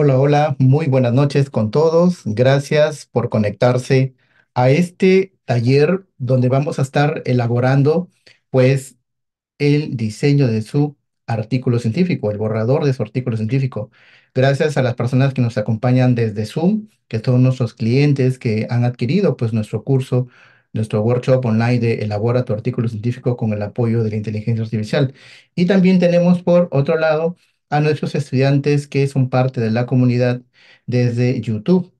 Hola, hola, muy buenas noches con todos. Gracias por conectarse a este taller donde vamos a estar elaborando pues el diseño de su artículo científico, el borrador de su artículo científico. Gracias a las personas que nos acompañan desde Zoom, que son nuestros clientes que han adquirido pues nuestro curso, nuestro workshop online de Elabora tu artículo científico con el apoyo de la inteligencia artificial. Y también tenemos por otro lado a nuestros estudiantes que son parte de la comunidad desde YouTube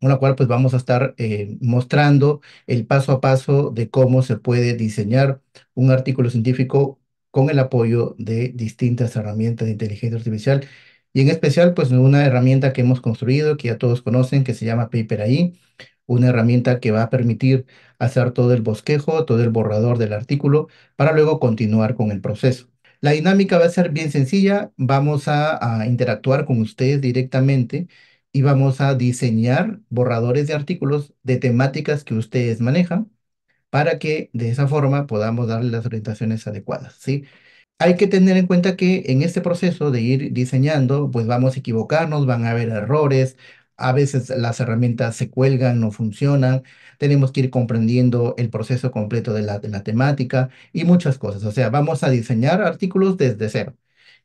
con la cual pues vamos a estar eh, mostrando el paso a paso de cómo se puede diseñar un artículo científico con el apoyo de distintas herramientas de inteligencia artificial y en especial pues una herramienta que hemos construido que ya todos conocen que se llama PaperAI, una herramienta que va a permitir hacer todo el bosquejo, todo el borrador del artículo para luego continuar con el proceso. La dinámica va a ser bien sencilla. Vamos a, interactuar con ustedes directamente y vamos a diseñar borradores de artículos de temáticas que ustedes manejan para que de esa forma podamos darle las orientaciones adecuadas, ¿sí? Hay que tener en cuenta que en este proceso de ir diseñando, pues vamos a equivocarnos, van a haber errores, a veces las herramientas se cuelgan, no funcionan, tenemos que ir comprendiendo el proceso completo de la, de la temática y muchas cosas. O sea, vamos a diseñar artículos desde cero.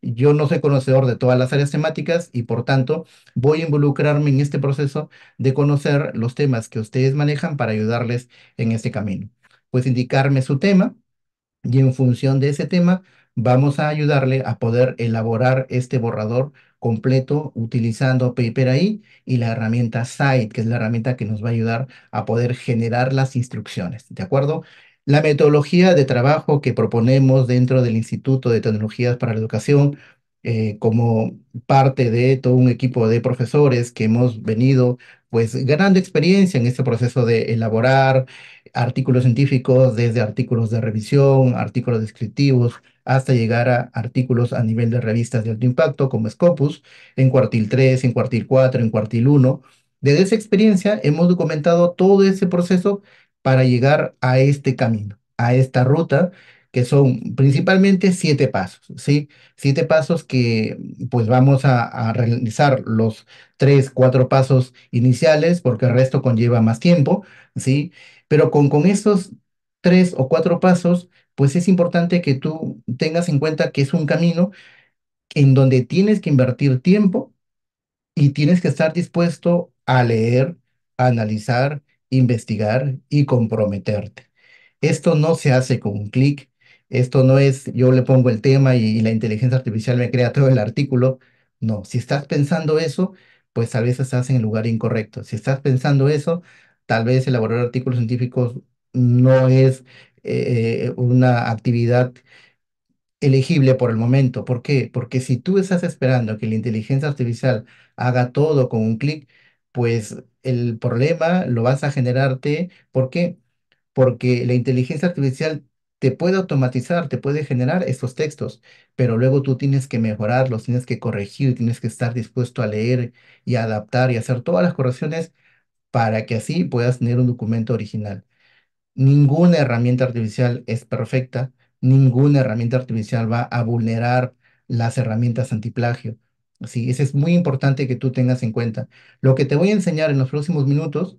Yo no soy conocedor de todas las áreas temáticas y por tanto voy a involucrarme en este proceso de conocer los temas que ustedes manejan para ayudarles en este camino. Pues indicarme su tema y en función de ese tema vamos a ayudarle a poder elaborar este borrador completo utilizando Paper y la herramienta Site, que es la herramienta que nos va a ayudar a poder generar las instrucciones, ¿de acuerdo? La metodología de trabajo que proponemos dentro del Instituto de Tecnologías para la Educación eh, como parte de todo un equipo de profesores que hemos venido pues ganando experiencia en este proceso de elaborar artículos científicos desde artículos de revisión, artículos descriptivos, hasta llegar a artículos a nivel de revistas de alto impacto como Scopus, en cuartil 3, en cuartil 4, en cuartil 1. Desde esa experiencia hemos documentado todo ese proceso para llegar a este camino, a esta ruta que son principalmente siete pasos, ¿sí? Siete pasos que pues vamos a, realizar los tres, cuatro pasos iniciales porque el resto conlleva más tiempo, ¿sí? Pero con, con esos tres o cuatro pasos pues es importante que tú tengas en cuenta que es un camino en donde tienes que invertir tiempo y tienes que estar dispuesto a leer, analizar, investigar y comprometerte. Esto no se hace con un clic, esto no es yo le pongo el tema y la inteligencia artificial me crea todo el artículo. No, si estás pensando eso, pues tal vez estás en el lugar incorrecto. Si estás pensando eso, tal vez elaborar artículos científicos no es eh, eh, una actividad elegible por el momento. ¿Por qué? Porque si tú estás esperando que la inteligencia artificial haga todo con un clic, pues el problema lo vas a generarte. ¿Por qué? Porque la inteligencia artificial te puede automatizar, te puede generar estos textos, pero luego tú tienes que mejorarlos, tienes que corregir, tienes que estar dispuesto a leer y adaptar y hacer todas las correcciones para que así puedas tener un documento original. Ninguna herramienta artificial es perfecta, ninguna herramienta artificial va a vulnerar las herramientas antiplagio. Sí, eso es muy importante que tú tengas en cuenta. Lo que te voy a enseñar en los próximos minutos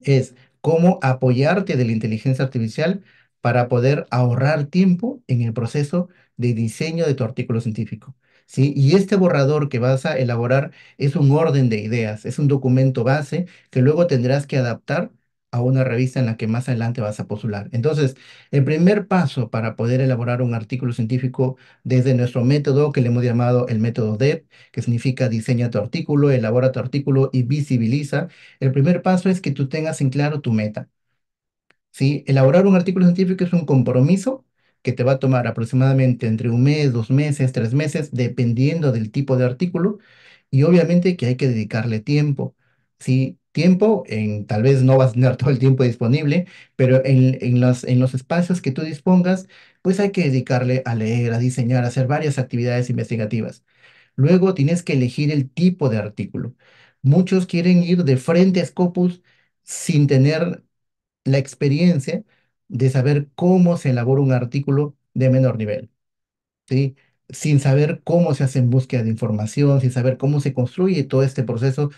es cómo apoyarte de la inteligencia artificial para poder ahorrar tiempo en el proceso de diseño de tu artículo científico. ¿sí? Y este borrador que vas a elaborar es un orden de ideas, es un documento base que luego tendrás que adaptar a una revista en la que más adelante vas a postular. Entonces, el primer paso para poder elaborar un artículo científico desde nuestro método que le hemos llamado el método DEP, que significa diseña tu artículo, elabora tu artículo y visibiliza, el primer paso es que tú tengas en claro tu meta. ¿Sí? Elaborar un artículo científico es un compromiso que te va a tomar aproximadamente entre un mes, dos meses, tres meses, dependiendo del tipo de artículo, y obviamente que hay que dedicarle tiempo. ¿sí? tiempo, en, tal vez no vas a tener todo el tiempo disponible, pero en, en, los, en los espacios que tú dispongas, pues hay que dedicarle a leer, a diseñar, a hacer varias actividades investigativas. Luego tienes que elegir el tipo de artículo. Muchos quieren ir de frente a Scopus sin tener la experiencia de saber cómo se elabora un artículo de menor nivel, ¿sí? sin saber cómo se hace en búsqueda de información, sin saber cómo se construye todo este proceso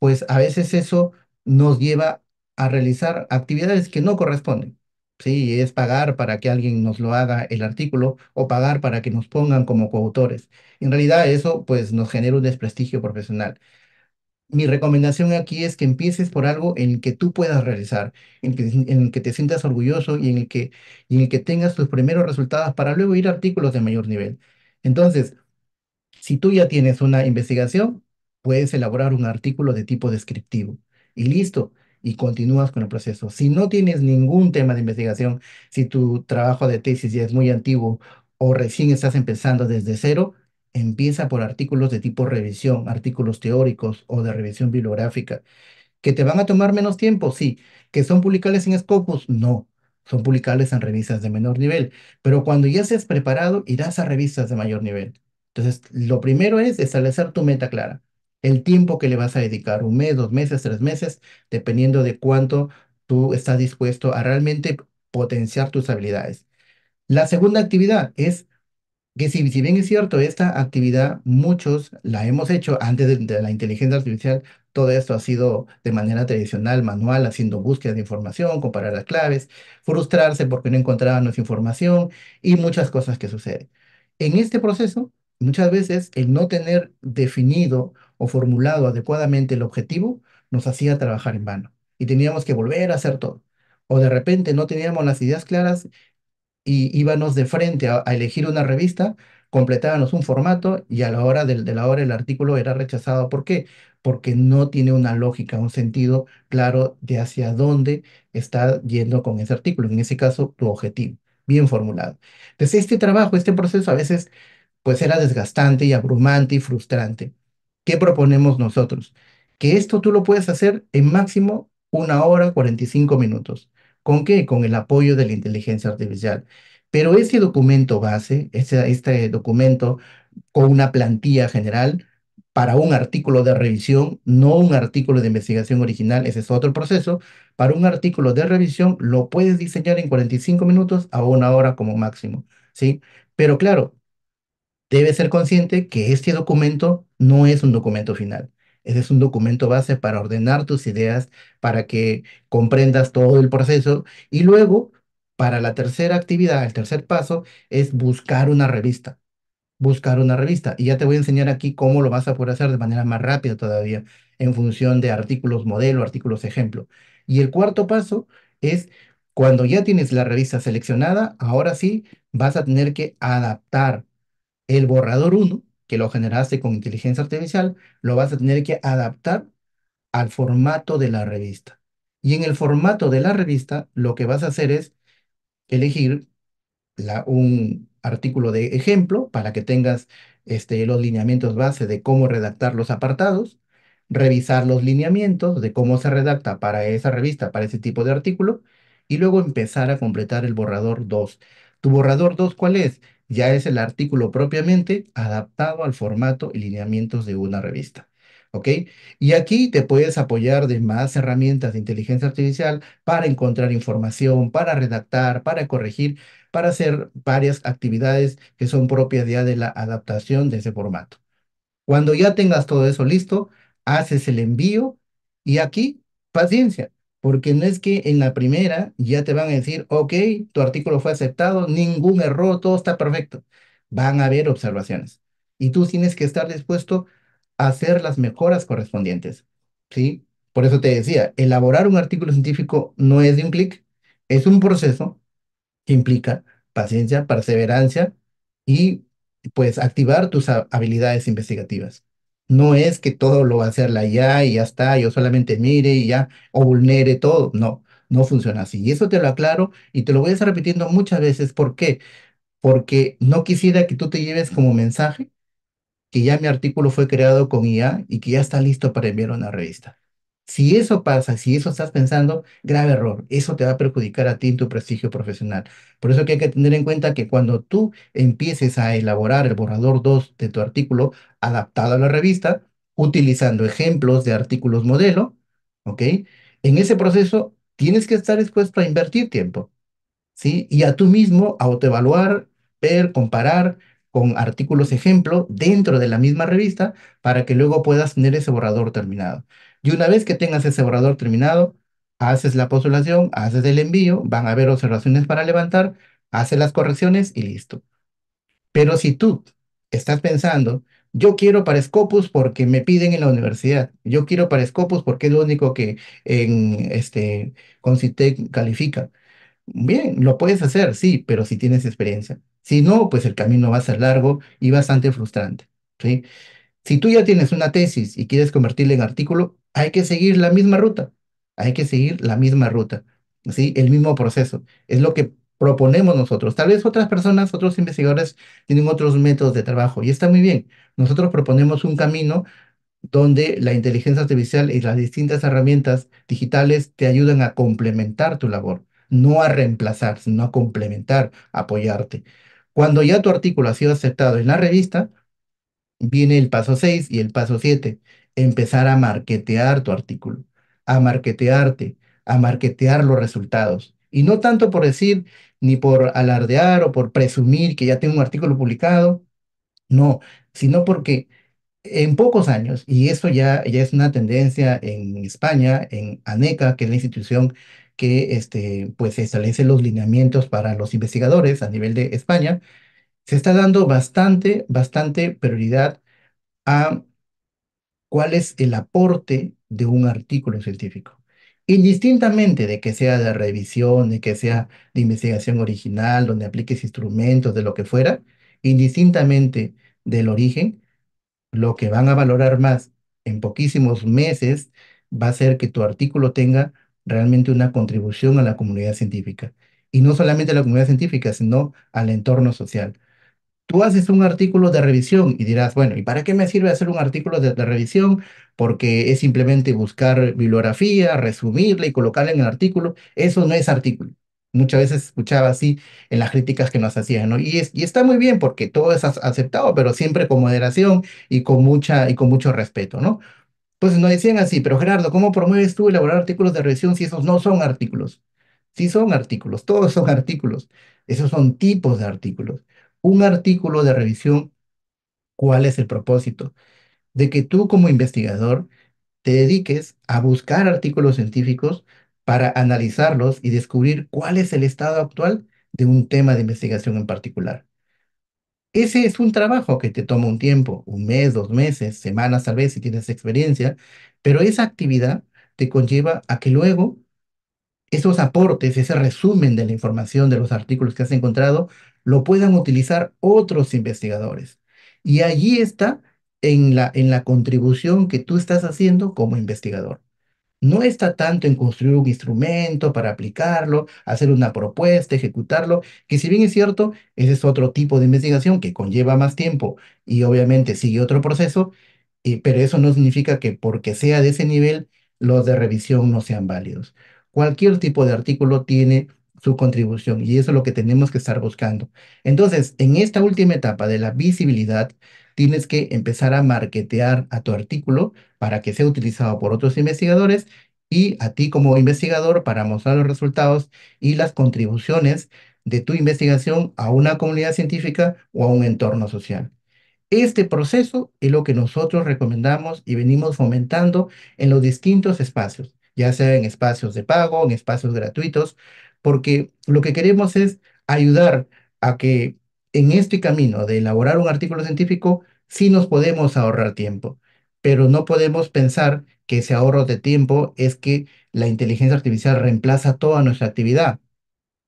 pues a veces eso nos lleva a realizar actividades que no corresponden. Sí, es pagar para que alguien nos lo haga el artículo o pagar para que nos pongan como coautores. En realidad eso pues nos genera un desprestigio profesional. Mi recomendación aquí es que empieces por algo en el que tú puedas realizar, en, que, el que te sientas orgulloso y en el que, y en el que tengas tus primeros resultados para luego ir a artículos de mayor nivel. Entonces, si tú ya tienes una investigación, puedes elaborar un artículo de tipo descriptivo. Y listo, y continúas con el proceso. Si no tienes ningún tema de investigación, si tu trabajo de tesis ya es muy antiguo o recién estás empezando desde cero, empieza por artículos de tipo revisión, artículos teóricos o de revisión bibliográfica. ¿Que te van a tomar menos tiempo? Sí. ¿Que son publicables en Scopus? No. Son publicables en revistas de menor nivel. Pero cuando ya seas preparado, irás a revistas de mayor nivel. Entonces, lo primero es establecer tu meta clara el tiempo que le vas a dedicar, un mes, dos meses, tres meses, dependiendo de cuánto tú estás dispuesto a realmente potenciar tus habilidades. La segunda actividad es que si, bien es cierto, esta actividad muchos la hemos hecho antes de, la inteligencia artificial, todo esto ha sido de manera tradicional, manual, haciendo búsquedas de información, comparar las claves, frustrarse porque no encontrábamos información y muchas cosas que suceden. En este proceso, muchas veces el no tener definido o formulado adecuadamente el objetivo, nos hacía trabajar en vano y teníamos que volver a hacer todo. O de repente no teníamos las ideas claras y íbamos de frente a, elegir una revista, completábamos un formato y a la hora del, de la hora el artículo era rechazado. ¿Por qué? Porque no tiene una lógica, un sentido claro de hacia dónde está yendo con ese artículo, en ese caso tu objetivo, bien formulado. Entonces este trabajo, este proceso a veces pues era desgastante y abrumante y frustrante. ¿Qué proponemos nosotros? Que esto tú lo puedes hacer en máximo una hora 45 minutos. ¿Con qué? Con el apoyo de la inteligencia artificial. Pero ese documento base, ese, este documento con una plantilla general para un artículo de revisión, no un artículo de investigación original, ese es otro proceso, para un artículo de revisión lo puedes diseñar en 45 minutos a una hora como máximo, ¿sí? Pero claro, debe ser consciente que este documento no es un documento final. es un documento base para ordenar tus ideas, para que comprendas todo el proceso y luego, para la tercera actividad, el tercer paso es buscar una revista buscar una revista. Y ya te voy a enseñar aquí cómo lo vas a poder hacer de manera más rápida todavía, en función de artículos modelo, artículos ejemplo. Y el cuarto paso es cuando ya tienes la revista seleccionada, ahora sí vas a tener que adaptar el borrador 1, que lo generaste con inteligencia artificial, lo vas a tener que adaptar al formato de la revista. Y en el formato de la revista, lo que vas a hacer es elegir un artículo de ejemplo para que tengas este, los lineamientos base de cómo redactar los apartados, revisar los lineamientos de cómo se redacta para esa revista, para ese tipo de artículo, y luego empezar a completar el borrador 2. ¿Tu borrador 2 cuál es? ya es el artículo propiamente adaptado al formato y lineamientos de una revista. ¿Ok? Y aquí te puedes apoyar de más herramientas de inteligencia artificial para encontrar información, para redactar, para corregir, para hacer varias actividades que son propias ya de la adaptación de ese formato. Cuando ya tengas todo eso listo, haces el envío y aquí, paciencia, porque no es que en la primera ya te van a decir, ok, tu artículo fue aceptado, ningún error, todo está perfecto. Van a haber observaciones. Y tú tienes que estar dispuesto a hacer las mejoras correspondientes. ¿Sí? Por eso te decía, elaborar un artículo científico no es de un clic, es un proceso que implica paciencia, perseverancia y pues activar tus habilidades investigativas. No es que todo lo va a hacer la IA y ya está, yo solamente mire y ya, o vulnere todo. No, no funciona así. Y eso te lo aclaro y te lo voy a estar repitiendo muchas veces. ¿Por qué? Porque no quisiera que tú te lleves como mensaje que ya mi artículo fue creado con IA y que ya está listo para enviar a una revista. Si eso pasa, si eso estás pensando, grave error. Eso te va a perjudicar a ti en tu prestigio profesional. Por eso que hay que tener en cuenta que cuando tú empieces a elaborar el borrador 2 de tu artículo adaptado a la revista, utilizando ejemplos de artículos modelo, ¿ok? En ese proceso tienes que estar dispuesto a invertir tiempo, ¿sí? Y a tú mismo autoevaluar, ver, comparar con artículos ejemplo dentro de la misma revista para que luego puedas tener ese borrador terminado. Y una vez que tengas ese borrador terminado, haces la postulación, haces el envío, van a haber observaciones para levantar, haces las correcciones y listo. Pero si tú estás pensando, yo quiero para Scopus porque me piden en la universidad, yo quiero para Scopus porque es lo único que en este Concitec califica. Bien, lo puedes hacer, sí, pero si tienes experiencia. Si no, pues el camino va a ser largo y bastante frustrante, ¿sí? Si tú ya tienes una tesis y quieres convertirla en artículo, hay que seguir la misma ruta, hay que seguir la misma ruta, El mismo proceso. Es lo que proponemos nosotros. Tal vez otras personas, otros investigadores tienen otros métodos de trabajo y está muy bien. Nosotros proponemos un camino donde la inteligencia artificial y las distintas herramientas digitales te ayudan a complementar tu labor, no a reemplazar, sino a complementar, apoyarte. Cuando ya tu artículo ha sido aceptado en la revista, viene el paso 6 y el paso 7, empezar a marquetear tu artículo, a marquetearte, a marquetear los resultados. Y no tanto por decir, ni por alardear o por presumir que ya tengo un artículo publicado, no, sino porque en pocos años, y eso ya, ya es una tendencia en España, en ANECA, que es la institución que este, pues establece los lineamientos para los investigadores a nivel de España, se está dando bastante, bastante prioridad a cuál es el aporte de un artículo científico. Indistintamente de que sea de revisión, de que sea de investigación original, donde apliques instrumentos, de lo que fuera, indistintamente del origen, lo que van a valorar más en poquísimos meses va a ser que tu artículo tenga realmente una contribución a la comunidad científica. Y no solamente a la comunidad científica, sino al entorno social. Tú haces un artículo de revisión y dirás, bueno, ¿y para qué me sirve hacer un artículo de, revisión? Porque es simplemente buscar bibliografía, resumirla y colocarla en el artículo. Eso no es artículo. Muchas veces escuchaba así en las críticas que nos hacían, ¿no? Y, y está muy bien porque todo es aceptado, pero siempre con moderación y con, mucha, y con mucho respeto, ¿no? Pues nos decían así, pero Gerardo, ¿cómo promueves tú elaborar artículos de revisión si esos no son artículos? Sí son artículos, todos son artículos, esos son tipos de artículos un artículo de revisión, ¿cuál es el propósito? De que tú como investigador te dediques a buscar artículos científicos para analizarlos y descubrir cuál es el estado actual de un tema de investigación en particular. Ese es un trabajo que te toma un tiempo, un mes, dos meses, semanas tal vez si tienes experiencia, pero esa actividad te conlleva a que luego esos aportes, ese resumen de la información de los artículos que has encontrado, lo puedan utilizar otros investigadores. Y allí está en la, en la contribución que tú estás haciendo como investigador. No está tanto en construir un instrumento para aplicarlo, hacer una propuesta, ejecutarlo, que si bien es cierto, ese es otro tipo de investigación que conlleva más tiempo y obviamente sigue otro proceso, eh, pero eso no significa que porque sea de ese nivel, los de revisión no sean válidos. Cualquier tipo de artículo tiene su contribución y eso es lo que tenemos que estar buscando. Entonces, en esta última etapa de la visibilidad, tienes que empezar a marketear a tu artículo para que sea utilizado por otros investigadores y a ti como investigador para mostrar los resultados y las contribuciones de tu investigación a una comunidad científica o a un entorno social. Este proceso es lo que nosotros recomendamos y venimos fomentando en los distintos espacios, ya sea en espacios de pago, en espacios gratuitos, porque lo que queremos es ayudar a que en este camino de elaborar un artículo científico sí nos podemos ahorrar tiempo, pero no podemos pensar que ese ahorro de tiempo es que la inteligencia artificial reemplaza toda nuestra actividad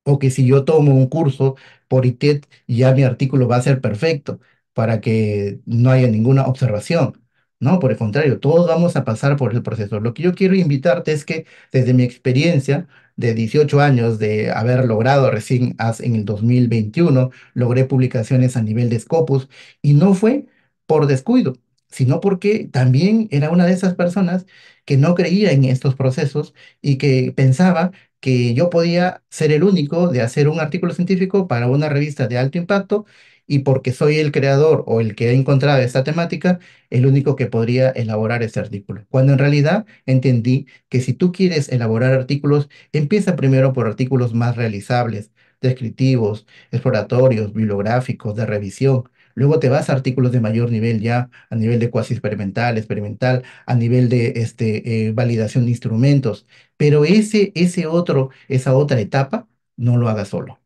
o que si yo tomo un curso por ITED ya mi artículo va a ser perfecto para que no haya ninguna observación. No, por el contrario, todos vamos a pasar por el proceso. Lo que yo quiero invitarte es que desde mi experiencia de 18 años de haber logrado recién en el 2021, logré publicaciones a nivel de Scopus y no fue por descuido, sino porque también era una de esas personas que no creía en estos procesos y que pensaba que yo podía ser el único de hacer un artículo científico para una revista de alto impacto y porque soy el creador o el que ha encontrado esta temática, el único que podría elaborar ese artículo. Cuando en realidad entendí que si tú quieres elaborar artículos, empieza primero por artículos más realizables, descriptivos, exploratorios, bibliográficos, de revisión. Luego te vas a artículos de mayor nivel ya, a nivel de cuasi experimental, experimental, a nivel de este, eh, validación de instrumentos. Pero ese, ese otro, esa otra etapa, no lo hagas solo.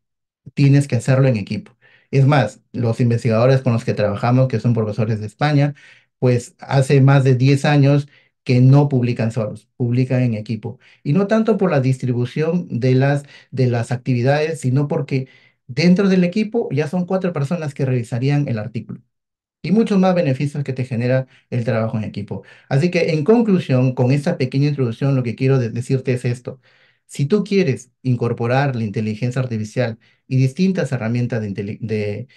Tienes que hacerlo en equipo. Es más, los investigadores con los que trabajamos, que son profesores de España, pues hace más de 10 años que no publican solos, publican en equipo. Y no tanto por la distribución de las, de las actividades, sino porque dentro del equipo ya son cuatro personas que revisarían el artículo. Y muchos más beneficios que te genera el trabajo en equipo. Así que en conclusión, con esta pequeña introducción, lo que quiero decirte es esto. Si tú quieres incorporar la inteligencia artificial y distintas herramientas, de,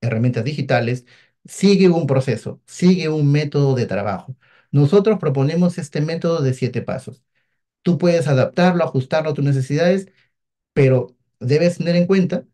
herramientas digitales, sigue un proceso, sigue un método de trabajo. Nosotros proponemos este método de siete pasos. Tú puedes adaptarlo, ajustarlo a tus necesidades, pero debes tener en cuenta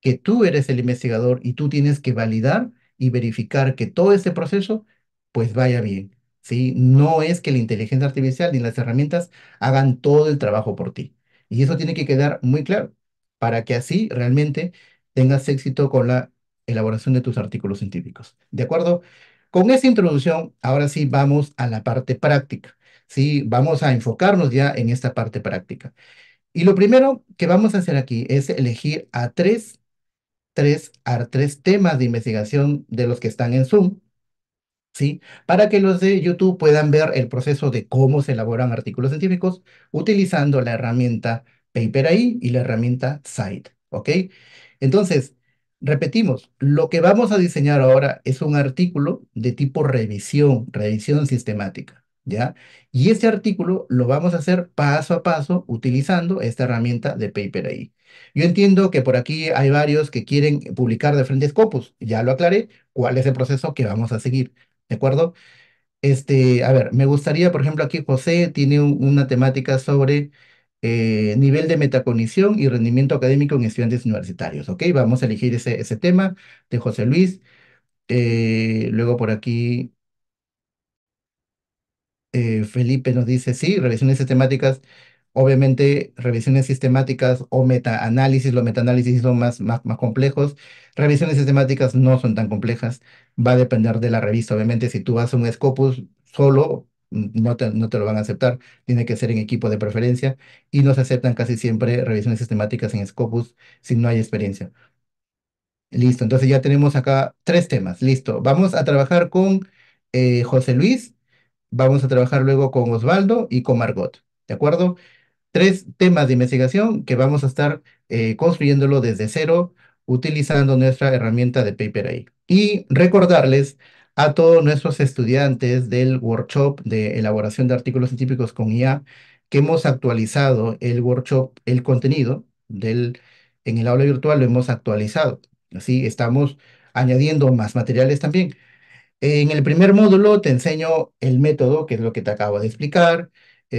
que tú eres el investigador y tú tienes que validar y verificar que todo este proceso pues vaya bien. ¿sí? No es que la inteligencia artificial ni las herramientas hagan todo el trabajo por ti. Y eso tiene que quedar muy claro para que así realmente tengas éxito con la elaboración de tus artículos científicos. ¿De acuerdo? Con esa introducción, ahora sí vamos a la parte práctica. ¿sí? Vamos a enfocarnos ya en esta parte práctica. Y lo primero que vamos a hacer aquí es elegir a tres, tres, a tres temas de investigación de los que están en Zoom ¿sí? Para que los de YouTube puedan ver el proceso de cómo se elaboran artículos científicos utilizando la herramienta PaperAI y la herramienta Site. ¿ok? Entonces, repetimos, lo que vamos a diseñar ahora es un artículo de tipo revisión, revisión sistemática, ¿ya? Y este artículo lo vamos a hacer paso a paso utilizando esta herramienta de PaperAI. Yo entiendo que por aquí hay varios que quieren publicar de frente Scopus, ya lo aclaré, cuál es el proceso que vamos a seguir. ¿de acuerdo? Este, a ver, me gustaría, por ejemplo, aquí José tiene una temática sobre eh, nivel de metacognición y rendimiento académico en estudiantes universitarios, ¿ok? Vamos a elegir ese, ese tema de José Luis. Eh, luego por aquí eh, Felipe nos dice, sí, revisiones sistemáticas Obviamente, revisiones sistemáticas o metaanálisis, los metaanálisis son más, más, más complejos. Revisiones sistemáticas no son tan complejas, va a depender de la revista. Obviamente, si tú haces un Scopus solo, no te, no te, lo van a aceptar, tiene que ser en equipo de preferencia y no se aceptan casi siempre revisiones sistemáticas en Scopus si no hay experiencia. Listo, entonces ya tenemos acá tres temas, listo. Vamos a trabajar con eh, José Luis, vamos a trabajar luego con Osvaldo y con Margot, ¿de acuerdo? tres temas de investigación que vamos a estar eh, construyéndolo desde cero utilizando nuestra herramienta de PaperAI. Y recordarles a todos nuestros estudiantes del workshop de elaboración de artículos científicos con IA que hemos actualizado el workshop, el contenido del, en el aula virtual lo hemos actualizado. Así estamos añadiendo más materiales también. En el primer módulo te enseño el método, que es lo que te acabo de explicar.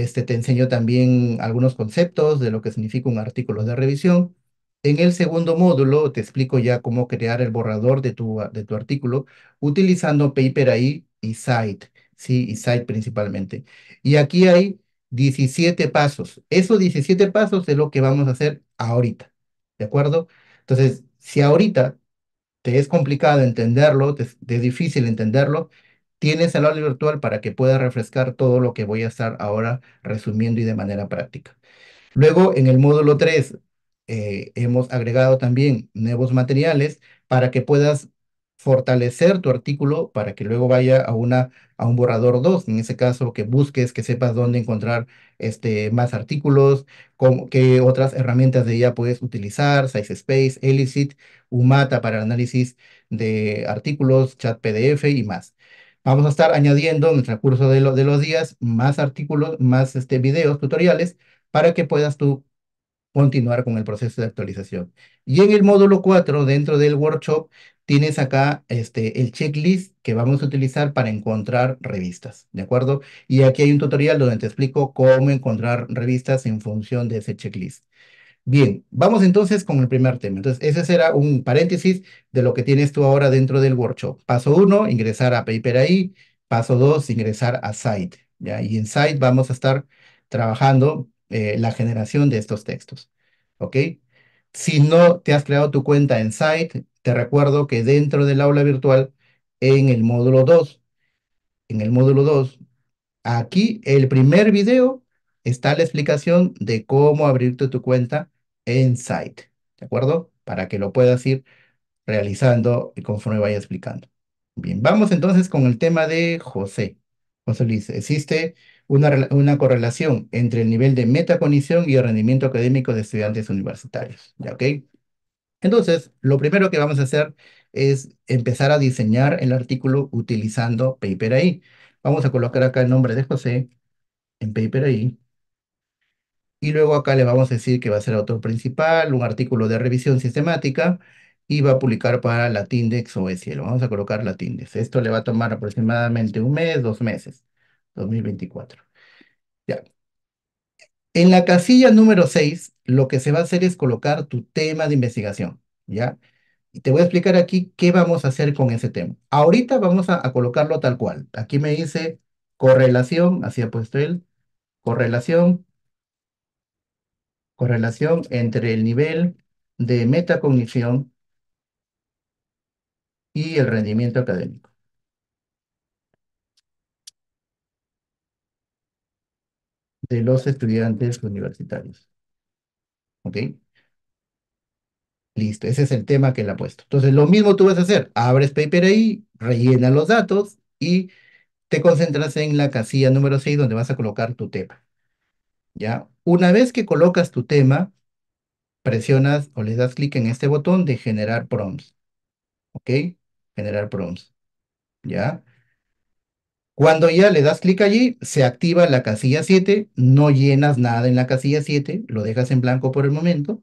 Este, te enseño también algunos conceptos de lo que significa un artículo de revisión. En el segundo módulo te explico ya cómo crear el borrador de tu, de tu artículo utilizando PaperAI y Site, ¿sí? Y Site principalmente. Y aquí hay 17 pasos. Esos 17 pasos es lo que vamos a hacer ahorita, ¿de acuerdo? Entonces, si ahorita te es complicado entenderlo, te es difícil entenderlo, tienes el aula virtual para que pueda refrescar todo lo que voy a estar ahora resumiendo y de manera práctica. Luego, en el módulo 3, eh, hemos agregado también nuevos materiales para que puedas fortalecer tu artículo para que luego vaya a, una, a un borrador 2, en ese caso que busques, que sepas dónde encontrar este, más artículos, qué otras herramientas de ella puedes utilizar, space, Elicit, Umata para análisis de artículos, chat PDF y más. Vamos a estar añadiendo en el transcurso de, los días más artículos, más este, videos, tutoriales, para que puedas tú continuar con el proceso de actualización. Y en el módulo 4, dentro del workshop, tienes acá este, el checklist que vamos a utilizar para encontrar revistas, ¿de acuerdo? Y aquí hay un tutorial donde te explico cómo encontrar revistas en función de ese checklist. Bien, vamos entonces con el primer tema. Entonces, ese será un paréntesis de lo que tienes tú ahora dentro del workshop. Paso uno, ingresar a PaperAI. Paso dos, ingresar a Site. Y en Site vamos a estar trabajando eh, la generación de estos textos. ¿Ok? Si no te has creado tu cuenta en Site, te recuerdo que dentro del aula virtual, en el módulo 2, en el módulo 2, aquí el primer video está la explicación de cómo abrirte tu cuenta insight, Site, ¿de acuerdo? Para que lo puedas ir realizando y conforme vaya explicando. Bien, vamos entonces con el tema de José. José Luis, existe una, una correlación entre el nivel de metacognición y el rendimiento académico de estudiantes universitarios, ¿ya ok? Entonces, lo primero que vamos a hacer es empezar a diseñar el artículo utilizando PaperAI. Vamos a colocar acá el nombre de José en PaperAI y luego acá le vamos a decir que va a ser autor principal, un artículo de revisión sistemática y va a publicar para Latindex o Lo Vamos a colocar Latindex. Esto le va a tomar aproximadamente un mes, dos meses, 2024. Ya. En la casilla número 6, lo que se va a hacer es colocar tu tema de investigación, ¿ya? Y te voy a explicar aquí qué vamos a hacer con ese tema. Ahorita vamos a, a colocarlo tal cual. Aquí me dice correlación, así ha puesto él, correlación correlación entre el nivel de metacognición y el rendimiento académico. de los estudiantes universitarios. ¿Ok? Listo, ese es el tema que le ha puesto. Entonces, lo mismo tú vas a hacer. Abres paper ahí, rellena los datos y te concentras en la casilla número 6 donde vas a colocar tu tema. ¿ya? Una vez que colocas tu tema, presionas o le das clic en este botón de generar prompts, ¿ok? Generar prompts, ¿ya? Cuando ya le das clic allí, se activa la casilla 7, no llenas nada en la casilla 7, lo dejas en blanco por el momento,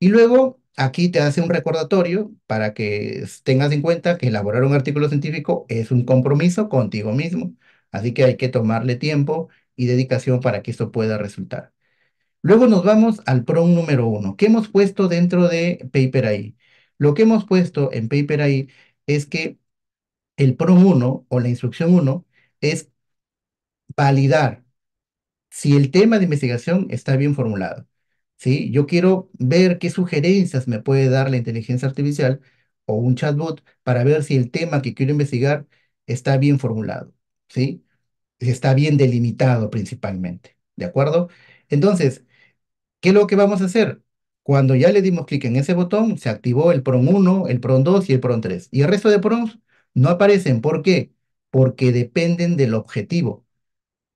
y luego aquí te hace un recordatorio para que tengas en cuenta que elaborar un artículo científico es un compromiso contigo mismo, así que hay que tomarle tiempo y dedicación para que esto pueda resultar. Luego nos vamos al PROM número uno. ¿Qué hemos puesto dentro de PaperAI? Lo que hemos puesto en PaperAI es que el PROM 1 o la instrucción 1 es validar si el tema de investigación está bien formulado. ¿sí? Yo quiero ver qué sugerencias me puede dar la inteligencia artificial o un chatbot para ver si el tema que quiero investigar está bien formulado. ¿sí? está bien delimitado principalmente, ¿de acuerdo? Entonces, ¿qué es lo que vamos a hacer? Cuando ya le dimos clic en ese botón, se activó el PRON 1, el PRON 2 y el PRON 3. Y el resto de PROMs no aparecen. ¿Por qué? Porque dependen del objetivo.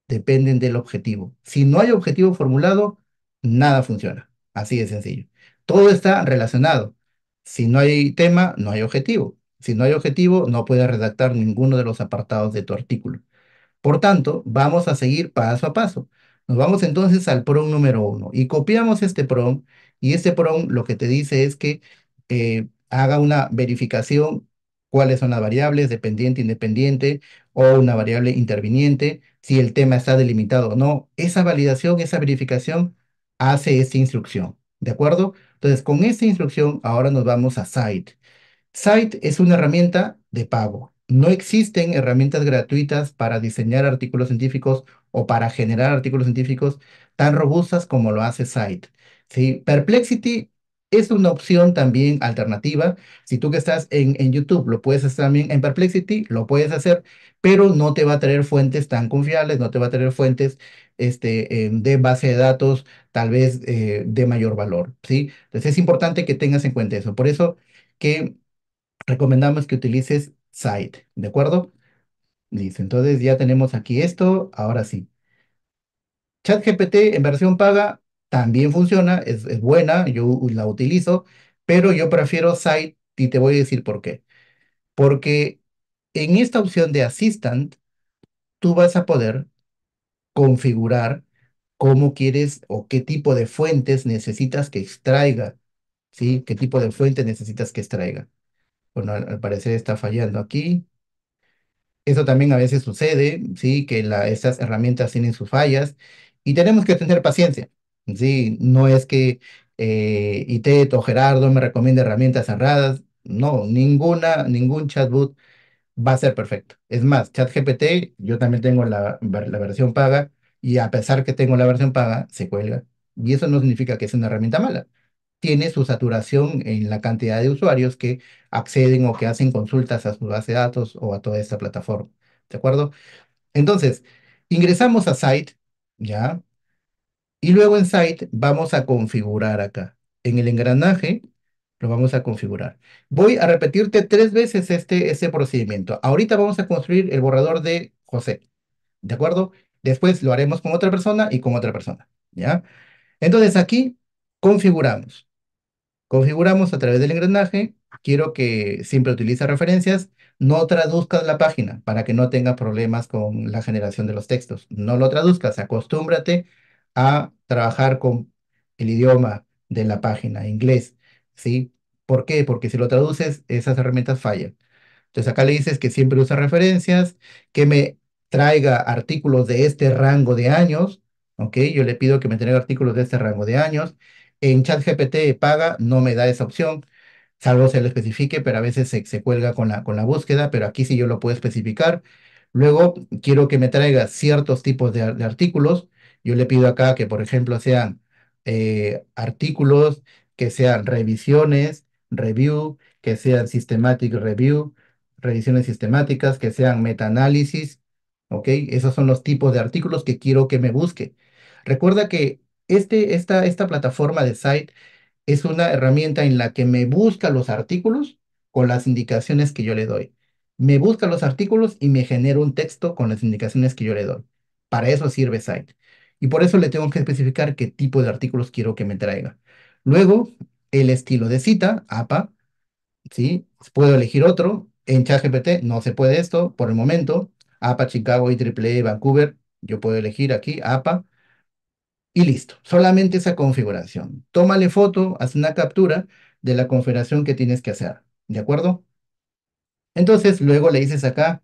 Dependen del objetivo. Si no hay objetivo formulado, nada funciona. Así de sencillo. Todo está relacionado. Si no hay tema, no hay objetivo. Si no hay objetivo, no puedes redactar ninguno de los apartados de tu artículo. Por tanto, vamos a seguir paso a paso. Nos vamos entonces al PROM número 1 y copiamos este PROM y este PROM lo que te dice es que eh, haga una verificación cuáles son las variables, dependiente, independiente o una variable interviniente, si el tema está delimitado o no. Esa validación, esa verificación hace esta instrucción, ¿de acuerdo? Entonces, con esta instrucción ahora nos vamos a Site. Site es una herramienta de pago. No existen herramientas gratuitas para diseñar artículos científicos o para generar artículos científicos tan robustas como lo hace Site. ¿sí? Perplexity es una opción también alternativa. Si tú que estás en, en, YouTube lo puedes hacer también en Perplexity, lo puedes hacer, pero no te va a traer fuentes tan confiables, no te va a traer fuentes este, em, de base de datos tal vez eh, de mayor valor. ¿sí? Entonces es importante que tengas en cuenta eso. Por eso que recomendamos que utilices site, ¿de acuerdo? Listo, entonces ya tenemos aquí esto, ahora sí. ChatGPT en versión paga también funciona, es, es buena, yo la utilizo, pero yo prefiero site y te voy a decir por qué. Porque en esta opción de Assistant, tú vas a poder configurar cómo quieres o qué tipo de fuentes necesitas que extraiga, ¿sí? ¿Qué tipo de fuentes necesitas que extraiga? bueno, pues, al, parecer está fallando aquí. Eso también a veces sucede, ¿sí? Que la, estas herramientas tienen sus fallas y tenemos que tener paciencia, ¿sí? No es que eh, ITET o Gerardo me recomiende herramientas cerradas, no, ninguna, ningún chatbot va a ser perfecto. Es más, ChatGPT, yo también tengo la, la versión paga y a pesar que tengo la versión paga, se cuelga. Y eso no significa que es una herramienta mala. Tiene su saturación en la cantidad de usuarios que acceden o que hacen consultas a su base de datos o a toda esta plataforma. ¿De acuerdo? Entonces, ingresamos a Site, ¿ya? Y luego en Site vamos a configurar acá. En el engranaje lo vamos a configurar. Voy a repetirte tres veces este, procedimiento. Ahorita vamos a construir el borrador de José, ¿de acuerdo? Después lo haremos con otra persona y con otra persona, ¿ya? Entonces aquí configuramos. Configuramos a través del engranaje quiero que siempre utilice referencias, no traduzcas la página para que no tengas problemas con la generación de los textos. No lo traduzcas, acostúmbrate a trabajar con el idioma de la página, inglés, ¿sí? ¿Por qué? Porque si lo traduces, esas herramientas fallan. Entonces acá le dices que siempre usa referencias, que me traiga artículos de este rango de años, ¿ok? Yo le pido que me traiga artículos de este rango de años. En ChatGPT paga, no me da esa opción salvo se le especifique, pero a veces se, cuelga con la, con la búsqueda, pero aquí sí yo lo puedo especificar. Luego quiero que me traiga ciertos tipos de, artículos. Yo le pido acá que, por ejemplo, sean eh, artículos, que sean revisiones, review, que sean systematic review, revisiones sistemáticas, que sean metaanálisis, ¿ok? Esos son los tipos de artículos que quiero que me busque. Recuerda que este, esta, esta plataforma de site es una herramienta en la que me busca los artículos con las indicaciones que yo le doy. Me busca los artículos y me genera un texto con las indicaciones que yo le doy. Para eso sirve Site. Y por eso le tengo que especificar qué tipo de artículos quiero que me traiga. Luego, el estilo de cita, APA, ¿sí? Puedo elegir otro. En ChatGPT no se puede esto por el momento. APA Chicago, IEEE, Vancouver, yo puedo elegir aquí APA. Y listo, solamente esa configuración. Tómale foto, haz una captura de la configuración que tienes que hacer, ¿de acuerdo? Entonces, luego le dices acá,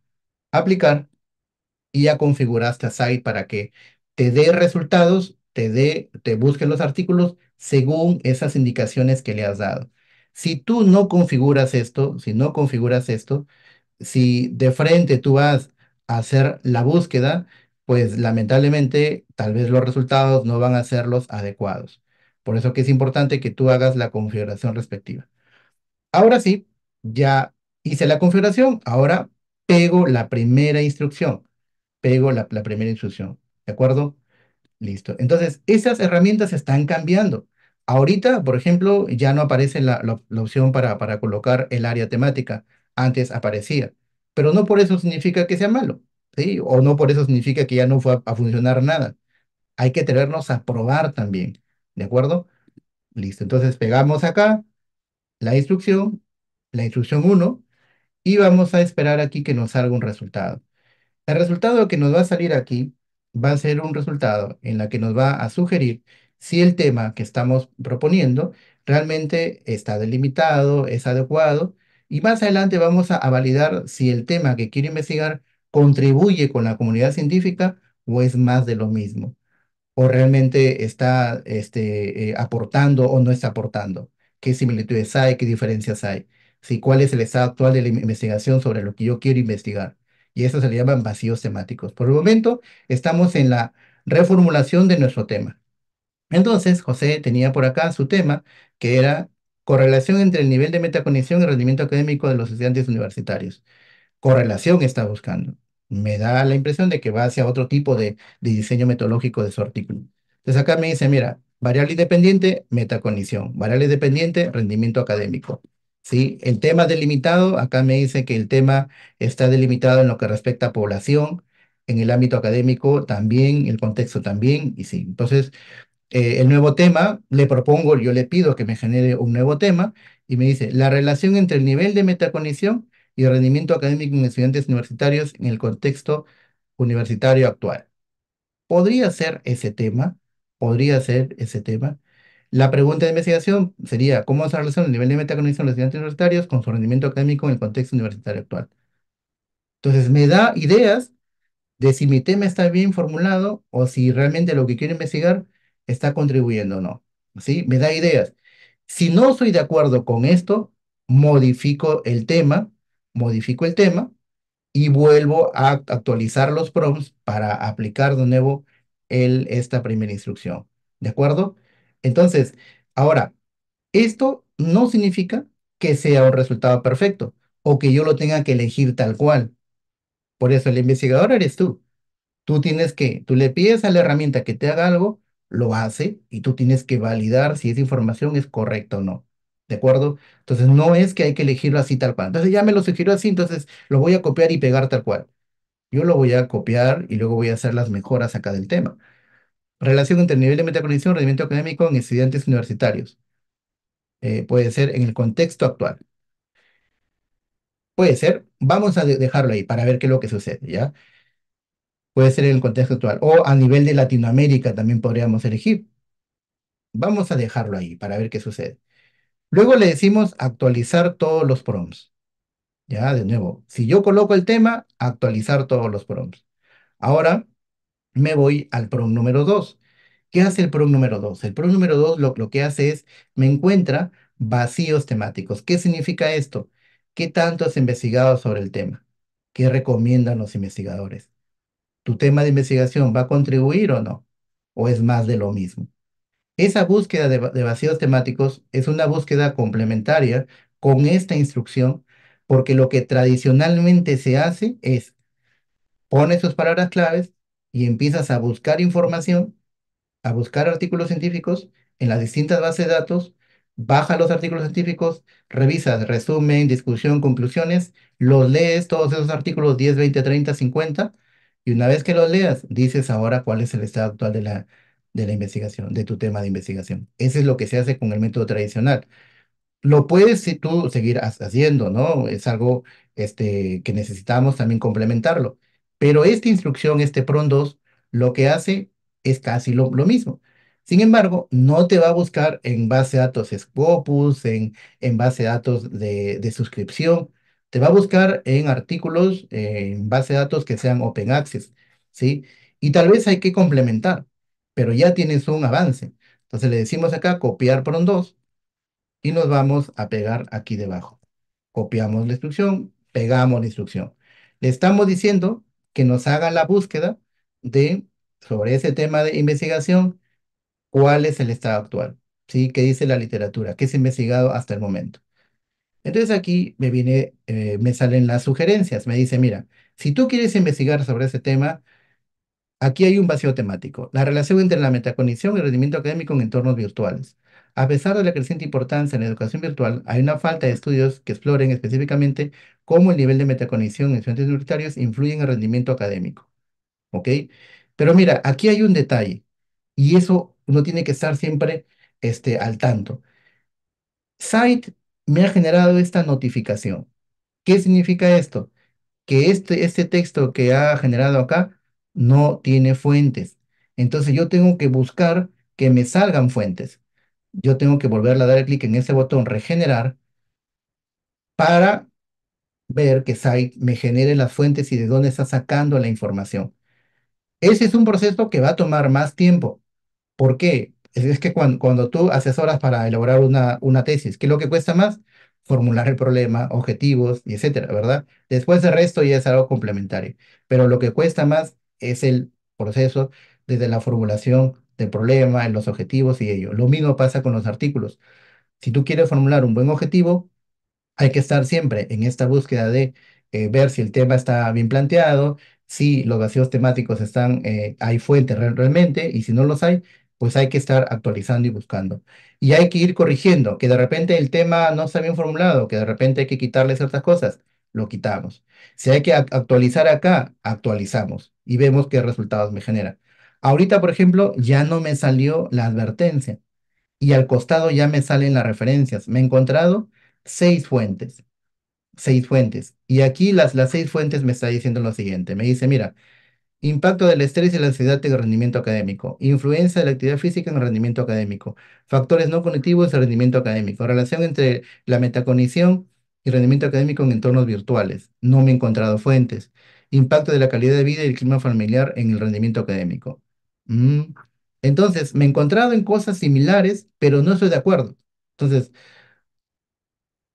aplicar, y ya configuraste a Site para que te dé resultados, te, dé, te busque los artículos según esas indicaciones que le has dado. Si tú no configuras esto, si no configuras esto, si de frente tú vas a hacer la búsqueda, pues lamentablemente tal vez los resultados no van a ser los adecuados. Por eso que es importante que tú hagas la configuración respectiva. Ahora sí, ya hice la configuración, ahora pego la primera instrucción. Pego la, primera instrucción, ¿de acuerdo? Listo. Entonces, esas herramientas están cambiando. Ahorita, por ejemplo, ya no aparece la, la opción para, para, colocar el área temática. Antes aparecía. Pero no por eso significa que sea malo. O no por eso significa que ya no fue a, funcionar nada. Hay que atrevernos a probar también, ¿de acuerdo? Listo, entonces pegamos acá la instrucción, la instrucción 1, y vamos a esperar aquí que nos salga un resultado. El resultado que nos va a salir aquí va a ser un resultado en la que nos va a sugerir si el tema que estamos proponiendo realmente está delimitado, es adecuado, y más adelante vamos a, a validar si el tema que quiero investigar contribuye con la comunidad científica o es más de lo mismo? ¿O realmente está este, eh, aportando o no está aportando? ¿Qué similitudes hay? ¿Qué diferencias hay? ¿Cuál es el estado actual de la investigación sobre lo que yo quiero investigar? Y eso se le llaman vacíos temáticos. Por el momento estamos en la reformulación de nuestro tema. Entonces, José tenía por acá su tema, que era correlación entre el nivel de metacognición y rendimiento académico de los estudiantes universitarios. Correlación está buscando me da la impresión de que va hacia otro tipo de, diseño metodológico de su artículo. Entonces acá me dice, mira, variable independiente, metacognición, variable dependiente, rendimiento académico. ¿sí? El tema delimitado, acá me dice que el tema está delimitado en lo que respecta a población, en el ámbito académico también, el contexto también, y sí. Entonces, eh, el nuevo tema, le propongo, yo le pido que me genere un nuevo tema, y me dice, la relación entre el nivel de metacognición y rendimiento académico en estudiantes universitarios en el contexto universitario actual. Podría ser ese tema, podría ser ese tema. La pregunta de investigación sería, ¿cómo se relaciona el nivel de metacognición de los estudiantes universitarios con su rendimiento académico en el contexto universitario actual? Entonces, me da ideas de si mi tema está bien formulado o si realmente lo que quiero investigar está contribuyendo o no. ¿Sí? Me da ideas. Si no estoy de acuerdo con esto, modifico el tema modifico el tema y vuelvo a actualizar los prompts para aplicar de nuevo esta primera instrucción. ¿De acuerdo? Entonces, ahora, esto no significa que sea un resultado perfecto o que yo lo tenga que elegir tal cual. Por eso el investigador eres tú. Tú tienes que, tú le pides a la herramienta que te haga algo, lo hace y tú tienes que validar si esa información es correcta o no. ¿De acuerdo? Entonces no es que hay que elegirlo así tal cual. Entonces ya me lo sugirió así, entonces lo voy a copiar y pegar tal cual. Yo lo voy a copiar y luego voy a hacer las mejoras acá del tema. Relación entre nivel de metacognición y rendimiento académico en estudiantes universitarios. Eh, puede ser en el contexto actual. Puede ser, vamos a dejarlo ahí para ver qué es lo que sucede, ¿ya? Puede ser en el contexto actual. O a nivel de Latinoamérica también podríamos elegir. Vamos a dejarlo ahí para ver qué sucede. Luego le decimos actualizar todos los prompts. Ya, de nuevo, si yo coloco el tema, actualizar todos los prompts. Ahora me voy al prompt número 2. ¿Qué hace el prompt número 2? El prompt número 2 lo, lo que hace es, me encuentra vacíos temáticos. ¿Qué significa esto? ¿Qué tanto has investigado sobre el tema? ¿Qué recomiendan los investigadores? ¿Tu tema de investigación va a contribuir o no? ¿O es más de lo mismo? Esa búsqueda de, vacíos temáticos es una búsqueda complementaria con esta instrucción, porque lo que tradicionalmente se hace es pones sus palabras claves y empiezas a buscar información, a buscar artículos científicos en las distintas bases de datos, baja los artículos científicos, revisas resumen, discusión, conclusiones, los lees todos esos artículos 10, 20, 30, 50, y una vez que los leas, dices ahora cuál es el estado actual de la, de la investigación, de tu tema de investigación. Eso es lo que se hace con el método tradicional. Lo puedes tú seguir haciendo, ¿no? Es algo este, que necesitamos también complementarlo. Pero esta instrucción, este PRON 2, lo que hace es casi lo, mismo. Sin embargo, no te va a buscar en base de datos Scopus, en, en base de datos de, de suscripción. Te va a buscar en artículos, eh, en base de datos que sean open access, ¿sí? Y tal vez hay que complementar pero ya tienes un avance. Entonces le decimos acá copiar PRON 2 y nos vamos a pegar aquí debajo. Copiamos la instrucción, pegamos la instrucción. Le estamos diciendo que nos haga la búsqueda de, sobre ese tema de investigación, cuál es el estado actual, ¿sí? ¿Qué dice la literatura? ¿Qué es investigado hasta el momento? Entonces aquí me viene, eh, me salen las sugerencias. Me dice, mira, si tú quieres investigar sobre ese tema, Aquí hay un vacío temático, la relación entre la metacognición y el rendimiento académico en entornos virtuales. A pesar de la creciente importancia en la educación virtual, hay una falta de estudios que exploren específicamente cómo el nivel de metacognición en estudiantes universitarios influye en el rendimiento académico. ¿Ok? Pero mira, aquí hay un detalle, y eso uno tiene que estar siempre este, al tanto. Site me ha generado esta notificación. ¿Qué significa esto? Que este, este texto que ha generado acá no tiene fuentes. Entonces yo tengo que buscar que me salgan fuentes. Yo tengo que volver a dar clic en ese botón regenerar para ver que Site me genere las fuentes y de dónde está sacando la información. Ese es un proceso que va a tomar más tiempo. ¿Por qué? Es que cuando, tú asesoras para elaborar una, una tesis, ¿qué es lo que cuesta más? Formular el problema, objetivos, etcétera, ¿verdad? Después el resto ya es algo complementario. Pero lo que cuesta más es el proceso desde la formulación del problema, en los objetivos y ello. Lo mismo pasa con los artículos. Si tú quieres formular un buen objetivo, hay que estar siempre en esta búsqueda de eh, ver si el tema está bien planteado, si los vacíos temáticos están, eh, hay fuentes realmente, y si no los hay, pues hay que estar actualizando y buscando. Y hay que ir corrigiendo, que de repente el tema no está bien formulado, que de repente hay que quitarle ciertas cosas, lo quitamos. Si hay que actualizar acá, actualizamos y vemos qué resultados me genera. Ahorita, por ejemplo, ya no me salió la advertencia y al costado ya me salen las referencias. Me he encontrado seis fuentes, seis fuentes. Y aquí las, las seis fuentes me está diciendo lo siguiente. Me dice, mira, impacto del estrés y la ansiedad en el rendimiento académico, influencia de la actividad física en el rendimiento académico, factores no cognitivos el rendimiento académico, relación entre la metacognición y rendimiento académico en entornos virtuales. No me he encontrado fuentes impacto de la calidad de vida y el clima familiar en el rendimiento académico. Mm. Entonces, me he encontrado en cosas similares, pero no estoy de acuerdo. Entonces,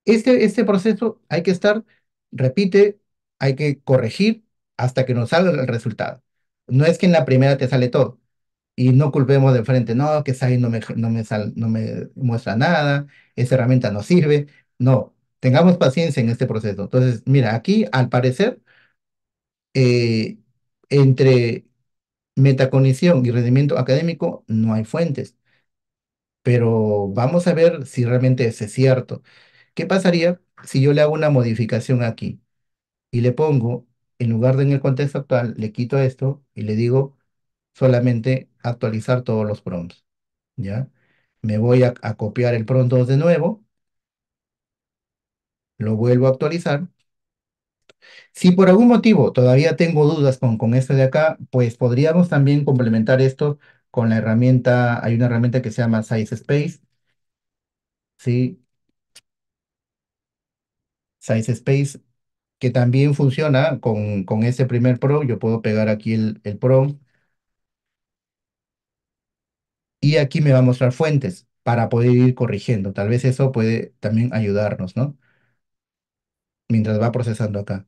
este, este proceso hay que estar, repite, hay que corregir hasta que nos salga el resultado. No es que en la primera te sale todo y no culpemos de frente, no, que SAI no me, no me, no me muestra nada, esa herramienta no sirve. No, tengamos paciencia en este proceso. Entonces, mira, aquí al parecer eh, entre metacognición y rendimiento académico no hay fuentes, pero vamos a ver si realmente es cierto. ¿Qué pasaría si yo le hago una modificación aquí y le pongo, en lugar de en el contexto actual, le quito esto y le digo solamente actualizar todos los prompts? ¿Ya? Me voy a, a copiar el prompt 2 de nuevo, lo vuelvo a actualizar si por algún motivo todavía tengo dudas con, con esto de acá, pues podríamos también complementar esto con la herramienta, hay una herramienta que se llama Size Space, ¿sí? Size Space, que también funciona con, con ese primer PRO, yo puedo pegar aquí el, el PRO, y aquí me va a mostrar fuentes para poder ir corrigiendo. Tal vez eso puede también ayudarnos, ¿no? Mientras va procesando acá.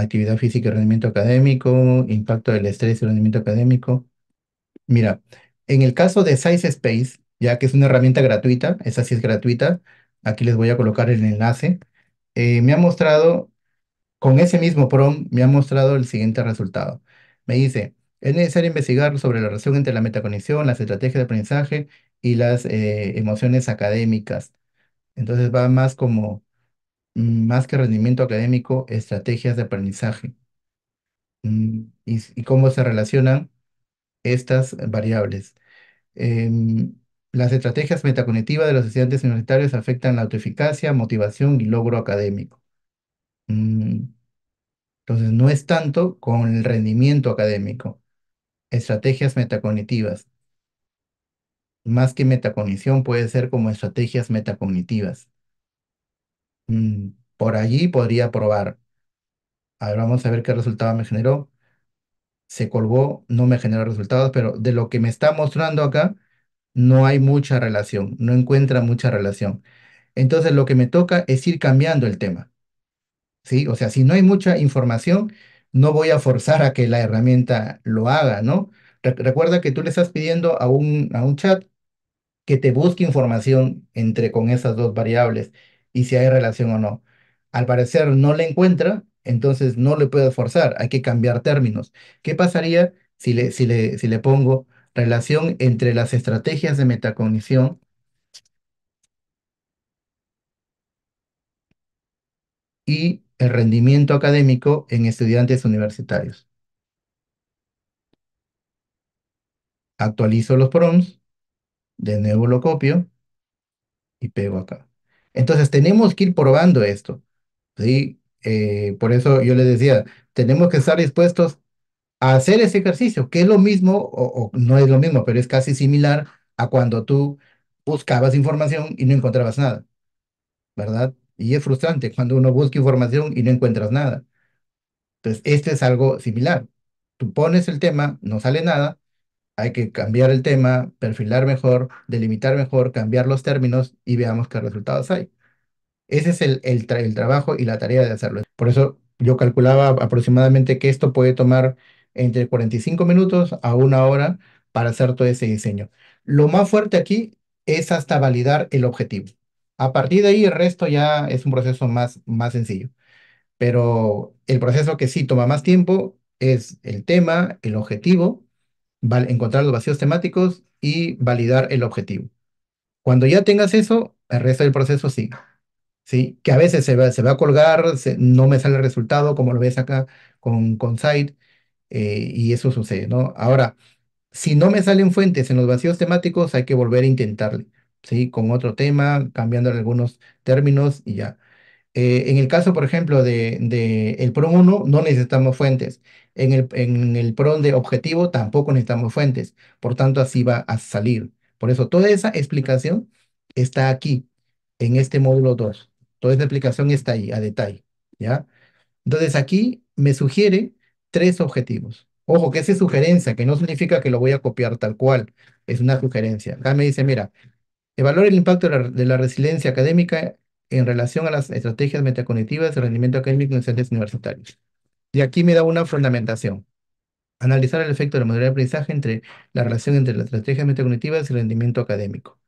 actividad física y rendimiento académico, impacto del estrés y rendimiento académico. Mira, en el caso de Size Space, ya que es una herramienta gratuita, esa sí es gratuita, aquí les voy a colocar el enlace, eh, me ha mostrado, con ese mismo prom me ha mostrado el siguiente resultado. Me dice, es necesario investigar sobre la relación entre la metaconexión, las estrategias de aprendizaje y las eh, emociones académicas. Entonces va más como Mm, más que rendimiento académico, estrategias de aprendizaje mm, y, cómo se relacionan estas variables. Em, las estrategias metacognitivas de los estudiantes universitarios afectan la autoeficacia, motivación y logro académico. Mm, entonces, no es tanto con el rendimiento académico, estrategias metacognitivas. Más que metacognición puede ser como estrategias metacognitivas. Mm, por allí podría probar. A ver, vamos a ver qué resultado me generó. Se colgó, no me generó resultados, pero de lo que me está mostrando acá, no hay mucha relación, no encuentra mucha relación. Entonces lo que me toca es ir cambiando el tema. ¿Sí? O sea, si no hay mucha información, no voy a forzar a que la herramienta lo haga, ¿no? recuerda que tú le estás pidiendo a un, a un chat que te busque información entre con esas dos variables y si hay relación o no. Al parecer no la encuentra, entonces no le puedo forzar, hay que cambiar términos. ¿Qué pasaría si le, si le, si le pongo relación entre las estrategias de metacognición y el rendimiento académico en estudiantes universitarios? Actualizo los prompts, de nuevo lo copio y pego acá. Entonces tenemos que ir probando esto. ¿sí? Eh, por eso yo les decía, tenemos que estar dispuestos a hacer ese ejercicio, que es lo mismo, o, o, no es lo mismo, pero es casi similar a cuando tú buscabas información y no encontrabas nada, ¿verdad? Y es frustrante cuando uno busca información y no encuentras nada. Entonces, este es algo similar. Tú pones el tema, no sale nada, hay que cambiar el tema, perfilar mejor, delimitar mejor, cambiar los términos y veamos qué resultados hay. Ese es el, el, trabajo y la tarea de hacerlo. Por eso yo calculaba aproximadamente que esto puede tomar entre 45 minutos a una hora para hacer todo ese diseño. Lo más fuerte aquí es hasta validar el objetivo. A partir de ahí el resto ya es un proceso más, más sencillo. Pero el proceso que sí toma más tiempo es el tema, el objetivo encontrar los vacíos temáticos y validar el objetivo. Cuando ya tengas eso, el resto del proceso sigue. ¿sí? Que a veces se va, se va a colgar, no me sale el resultado, como lo ves acá con, con Site, eh, y eso sucede, ¿no? Ahora, si no me salen fuentes en los vacíos temáticos, hay que volver a intentarle, ¿sí? Con otro tema, cambiando algunos términos y ya. Eh, en el caso, por ejemplo, de, el PROM 1, no necesitamos fuentes. En el, en el PRON de objetivo tampoco necesitamos fuentes, por tanto así va a salir. Por eso toda esa explicación está aquí, en este módulo 2. Toda esa explicación está ahí, a detalle, ¿ya? Entonces aquí me sugiere tres objetivos. Ojo, que esa es sugerencia, que no significa que lo voy a copiar tal cual, es una sugerencia. Acá me dice, mira, evaluar el impacto de la, resiliencia académica en relación a las estrategias metacognitivas de rendimiento académico en centros universitarios. Y aquí me da una fundamentación. Analizar el efecto de la modalidad de aprendizaje entre la relación entre las estrategias metacognitivas y el rendimiento académico.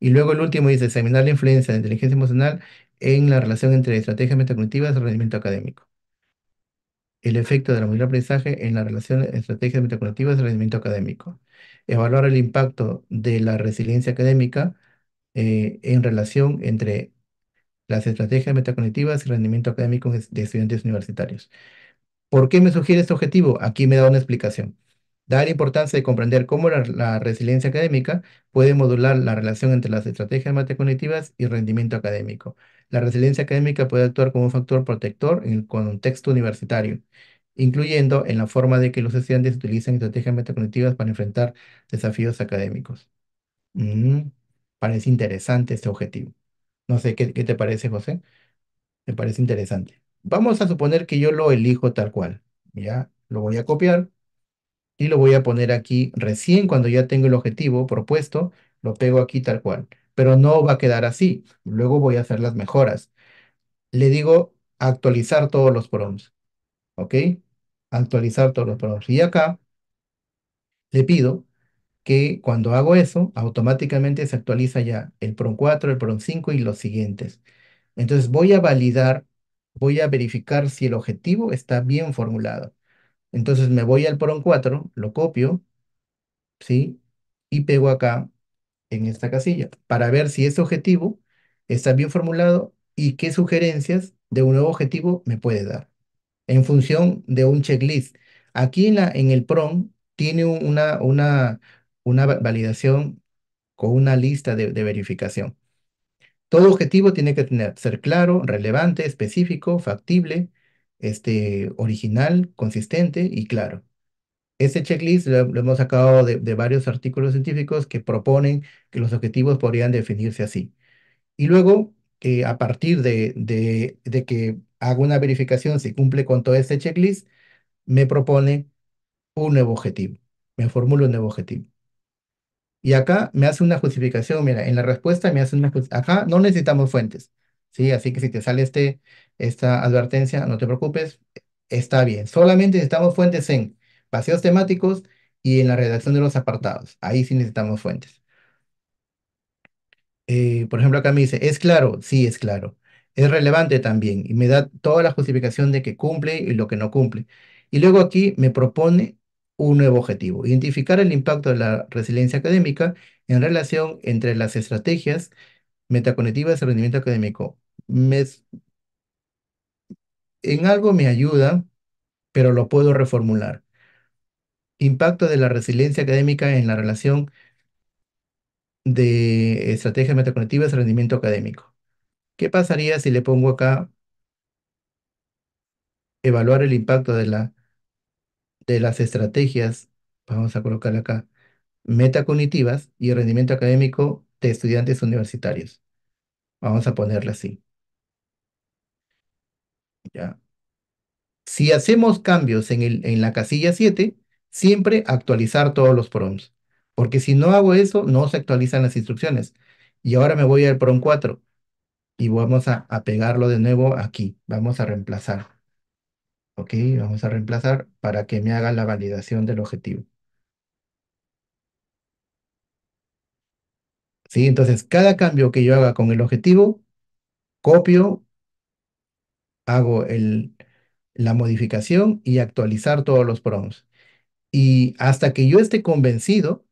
Y luego el último dice examinar la influencia de la inteligencia emocional en la relación entre estrategias metacognitivas y el rendimiento académico. El efecto de la modalidad de aprendizaje en la relación entre estrategias metacognitivas y el rendimiento académico. Evaluar el impacto de la resiliencia académica eh, en relación entre las estrategias metacognitivas y rendimiento académico de estudiantes universitarios. ¿Por qué me sugiere este objetivo? Aquí me da una explicación. Dar importancia de comprender cómo la, resiliencia académica puede modular la relación entre las estrategias metacognitivas y rendimiento académico. La resiliencia académica puede actuar como un factor protector en el contexto universitario, incluyendo en la forma de que los estudiantes utilizan estrategias metacognitivas para enfrentar desafíos académicos. Mm, parece interesante este objetivo. No sé, qué te parece, José? Me parece interesante. Vamos a suponer que yo lo elijo tal cual, ¿ya? Lo voy a copiar y lo voy a poner aquí recién cuando ya tengo el objetivo propuesto, lo pego aquí tal cual. Pero no va a quedar así. Luego voy a hacer las mejoras. Le digo actualizar todos los prompts, ¿ok? Actualizar todos los prompts. Y acá le pido que cuando hago eso, automáticamente se actualiza ya el PROM 4, el PROM 5 y los siguientes. Entonces voy a validar voy a verificar si el objetivo está bien formulado. Entonces me voy al PROM 4, lo copio, ¿sí? Y pego acá en esta casilla para ver si ese objetivo está bien formulado y qué sugerencias de un nuevo objetivo me puede dar en función de un checklist. Aquí en, en el PROM tiene una, una, una validación con una lista de verificación. Todo objetivo tiene que ser claro, relevante, específico, factible, este, original, consistente y claro. Ese checklist lo, hemos sacado de, varios artículos científicos que proponen que los objetivos podrían definirse así. Y luego, eh, a partir de, de, que hago una verificación si cumple con todo ese checklist, me propone un nuevo objetivo, me formulo un nuevo objetivo. Y acá me hace una justificación, mira, en la respuesta me hace una acá no necesitamos fuentes, ¿sí? Así que si te sale este, esta advertencia, no te preocupes, está bien. Solamente necesitamos fuentes en paseos temáticos y en la redacción de los apartados. Ahí sí necesitamos fuentes. Eh, por ejemplo, acá me dice, ¿es claro? Sí, es claro. Es relevante también y me da toda la justificación de que cumple y lo que no cumple. Y luego aquí me propone un nuevo objetivo, identificar el impacto de la resiliencia académica en relación entre las estrategias metaconectivas y rendimiento académico. en algo me ayuda, pero lo puedo reformular. Impacto de la resiliencia académica en la relación de estrategias metaconectivas y rendimiento académico. ¿Qué pasaría si le pongo acá evaluar el impacto de la de las estrategias, vamos a colocar acá, metacognitivas y rendimiento académico de estudiantes universitarios. Vamos a ponerla así. Ya. Si hacemos cambios en, el, en la casilla 7, siempre actualizar todos los prompts, porque si no hago eso, no se actualizan las instrucciones. Y ahora me voy al PROM 4 y vamos a, a pegarlo de nuevo aquí. Vamos a reemplazar. Ok, vamos a reemplazar para que me haga la validación del objetivo. ¿Sí? Entonces, cada cambio que yo haga con el objetivo, copio, hago el, la modificación y actualizar todos los prompts. Y hasta que yo esté convencido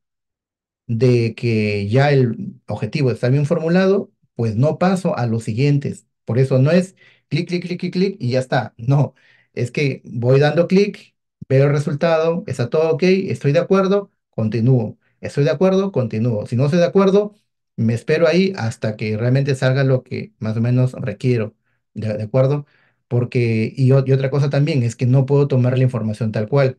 de que ya el objetivo está bien formulado, pues no paso a los siguientes. Por eso no es clic, clic, clic, clic, clic y ya está. No, es que voy dando clic, veo el resultado, está todo ok, estoy de acuerdo, continúo. Estoy de acuerdo, continúo. Si no estoy de acuerdo, me espero ahí hasta que realmente salga lo que más o menos requiero. ¿De, acuerdo? Porque, y, y otra cosa también, es que no puedo tomar la información tal cual.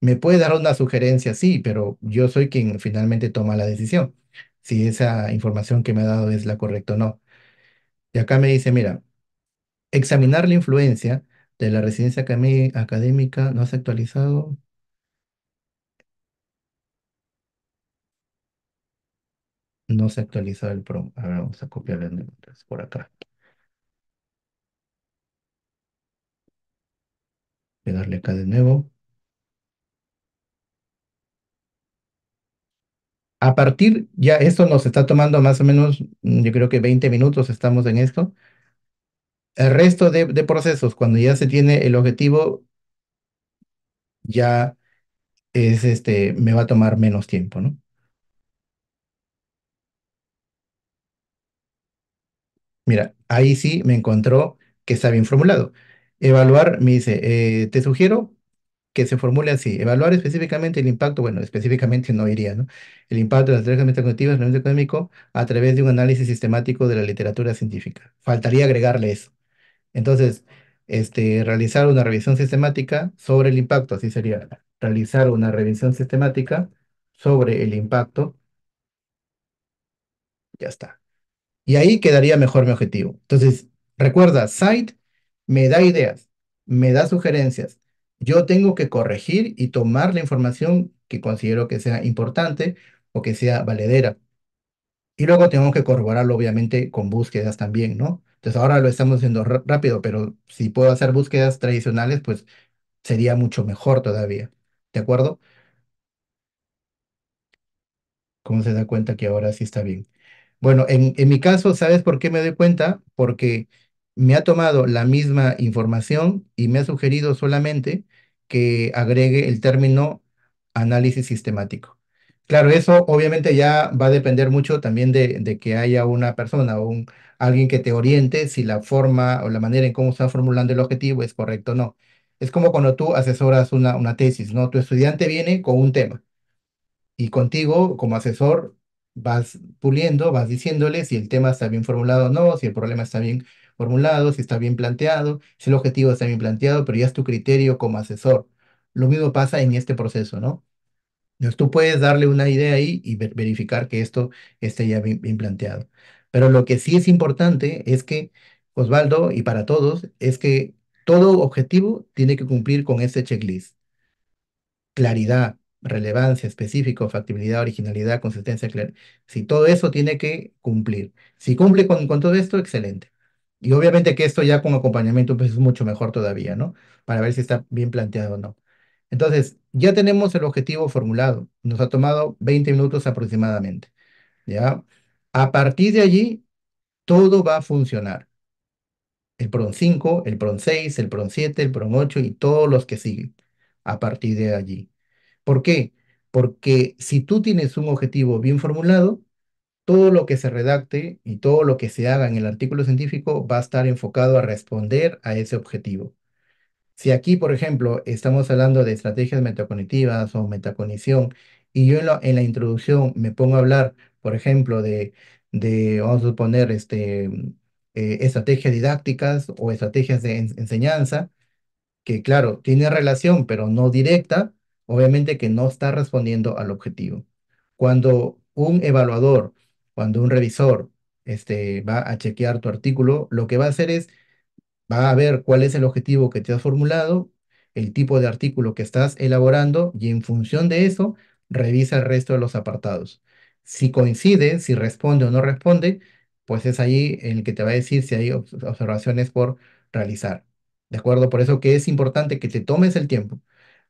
Me puede dar una sugerencia, sí, pero yo soy quien finalmente toma la decisión, si esa información que me ha dado es la correcta o no. Y acá me dice, mira, examinar la influencia de la residencia académica no se ha actualizado. No se ha actualizado el prom. A vamos a copiarle por acá por acá. darle acá de nuevo. A partir, ya esto nos está tomando más o menos, mm, yo creo que 20 minutos estamos en esto. El resto de, procesos, cuando ya se tiene el objetivo, ya es este, me va a tomar menos tiempo, ¿no? Mira, ahí sí me encontró que está bien formulado. Evaluar, me dice, eh, te sugiero que se formule así. Evaluar específicamente el impacto, bueno, específicamente no iría, ¿no? El impacto de las estrategias metacognitivas en el económico a través de un análisis sistemático de la literatura científica. Faltaría agregarle eso. Entonces, este, realizar una revisión sistemática sobre el impacto, así sería, realizar una revisión sistemática sobre el impacto. Ya está. Y ahí quedaría mejor mi objetivo. Entonces, recuerda, Site me da ideas, me da sugerencias. Yo tengo que corregir y tomar la información que considero que sea importante o que sea valedera. Y luego tengo que corroborarlo, obviamente, con búsquedas también, ¿no? Entonces ahora lo estamos haciendo rápido, pero si puedo hacer búsquedas tradicionales, pues sería mucho mejor todavía. ¿De acuerdo? ¿Cómo se da cuenta que ahora sí está bien? Bueno, en, en mi caso, ¿sabes por qué me doy cuenta? Porque me ha tomado la misma información y me ha sugerido solamente que agregue el término análisis sistemático. Claro, eso obviamente ya va a depender mucho también de, que haya una persona o un, alguien que te oriente si la forma o la manera en cómo está formulando el objetivo es correcto o no. Es como cuando tú asesoras una, una tesis, ¿no? Tu estudiante viene con un tema y contigo como asesor vas puliendo, vas diciéndole si el tema está bien formulado o no, si el problema está bien formulado, si está bien planteado, si el objetivo está bien planteado, pero ya es tu criterio como asesor. Lo mismo pasa en este proceso, ¿no? Entonces tú puedes darle una idea ahí y verificar que esto esté ya bien, planteado. Pero lo que sí es importante es que, Osvaldo, y para todos, es que todo objetivo tiene que cumplir con ese checklist. Claridad, relevancia, específico, factibilidad, originalidad, consistencia, Si todo eso tiene que cumplir. Si cumple con, con todo esto, excelente. Y obviamente que esto ya con acompañamiento pues, es mucho mejor todavía, ¿no? Para ver si está bien planteado o no. Entonces, ya tenemos el objetivo formulado. Nos ha tomado 20 minutos aproximadamente. ¿ya? A partir de allí, todo va a funcionar. El PRON 5, el PRON 6, el PRON 7, el PRON 8 y todos los que siguen a partir de allí. ¿Por qué? Porque si tú tienes un objetivo bien formulado, todo lo que se redacte y todo lo que se haga en el artículo científico va a estar enfocado a responder a ese objetivo. Si aquí, por ejemplo, estamos hablando de estrategias metacognitivas o metacognición, y yo en la, introducción me pongo a hablar, por ejemplo, de, de vamos a suponer, este, mm, eh, estrategias didácticas o estrategias de enseñanza, que claro, tiene relación, pero no directa, obviamente que no está respondiendo al objetivo. Cuando un evaluador, cuando un revisor este, va a chequear tu artículo, lo que va a hacer es Va a ver cuál es el objetivo que te has formulado, el tipo de artículo que estás elaborando y en función de eso revisa el resto de los apartados. Si coincide, si responde o no responde, pues es ahí el que te va a decir si hay observaciones por realizar. ¿De acuerdo? Por eso que es importante que te tomes el tiempo.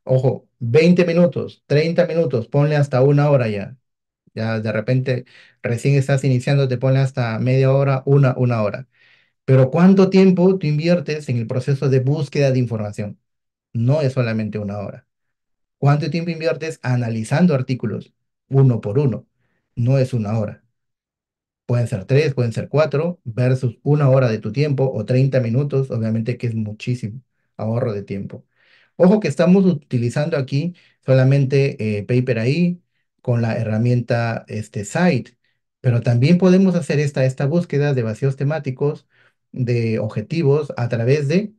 Ojo, 20 minutos, 30 minutos, ponle hasta una hora ya. Ya de repente recién estás iniciando, te ponle hasta media hora, una, una hora. Pero ¿cuánto tiempo tú inviertes en el proceso de búsqueda de información? No es solamente una hora. ¿Cuánto tiempo inviertes analizando artículos uno por uno? No es una hora. Pueden ser tres, pueden ser cuatro, versus una hora de tu tiempo o 30 minutos, obviamente que es muchísimo ahorro de tiempo. Ojo que estamos utilizando aquí solamente eh, Paper ahí con la herramienta este, Site, pero también podemos hacer esta, esta búsqueda de vacíos temáticos de objetivos a través de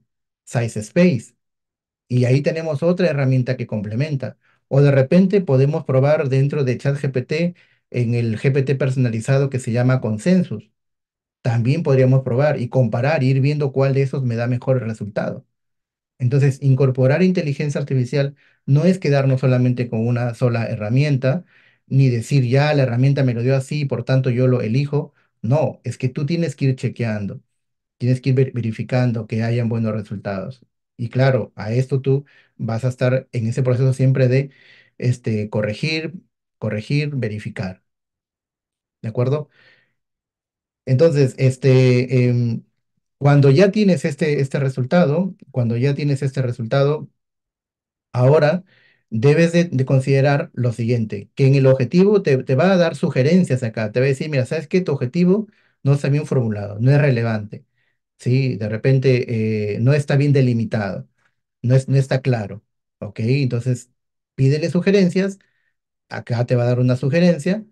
Size Space. Y ahí tenemos otra herramienta que complementa. O de repente podemos probar dentro de ChatGPT en el GPT personalizado que se llama Consensus. También podríamos probar y comparar, ir viendo cuál de esos me da mejor resultado. Entonces, incorporar inteligencia artificial no es quedarnos solamente con una sola herramienta, ni decir, ya, la herramienta me lo dio así, por tanto yo lo elijo. No, es que tú tienes que ir chequeando tienes que ir verificando que hayan buenos resultados. Y claro, a esto tú vas a estar en ese proceso siempre de este, corregir, corregir, verificar. ¿De acuerdo? Entonces, este, em, cuando ya tienes este, este resultado, cuando ya tienes este resultado, ahora debes de, considerar lo siguiente, que en el objetivo te, te, va a dar sugerencias acá, te va a decir, mira, ¿sabes qué? Tu objetivo no está bien formulado, no es relevante. ¿sí? De repente eh, no está bien delimitado, no, es, no está claro, ¿ok? Entonces, pídele sugerencias, acá te va a dar una sugerencia,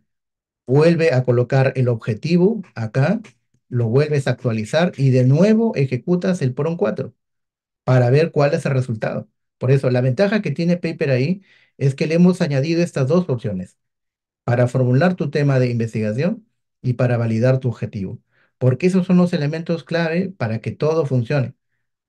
vuelve a colocar el objetivo acá, lo vuelves a actualizar y de nuevo ejecutas el PROM 4 para ver cuál es el resultado. Por eso, la ventaja que tiene Paper ahí es que le hemos añadido estas dos opciones para formular tu tema de investigación y para validar tu objetivo porque esos son los elementos clave para que todo funcione.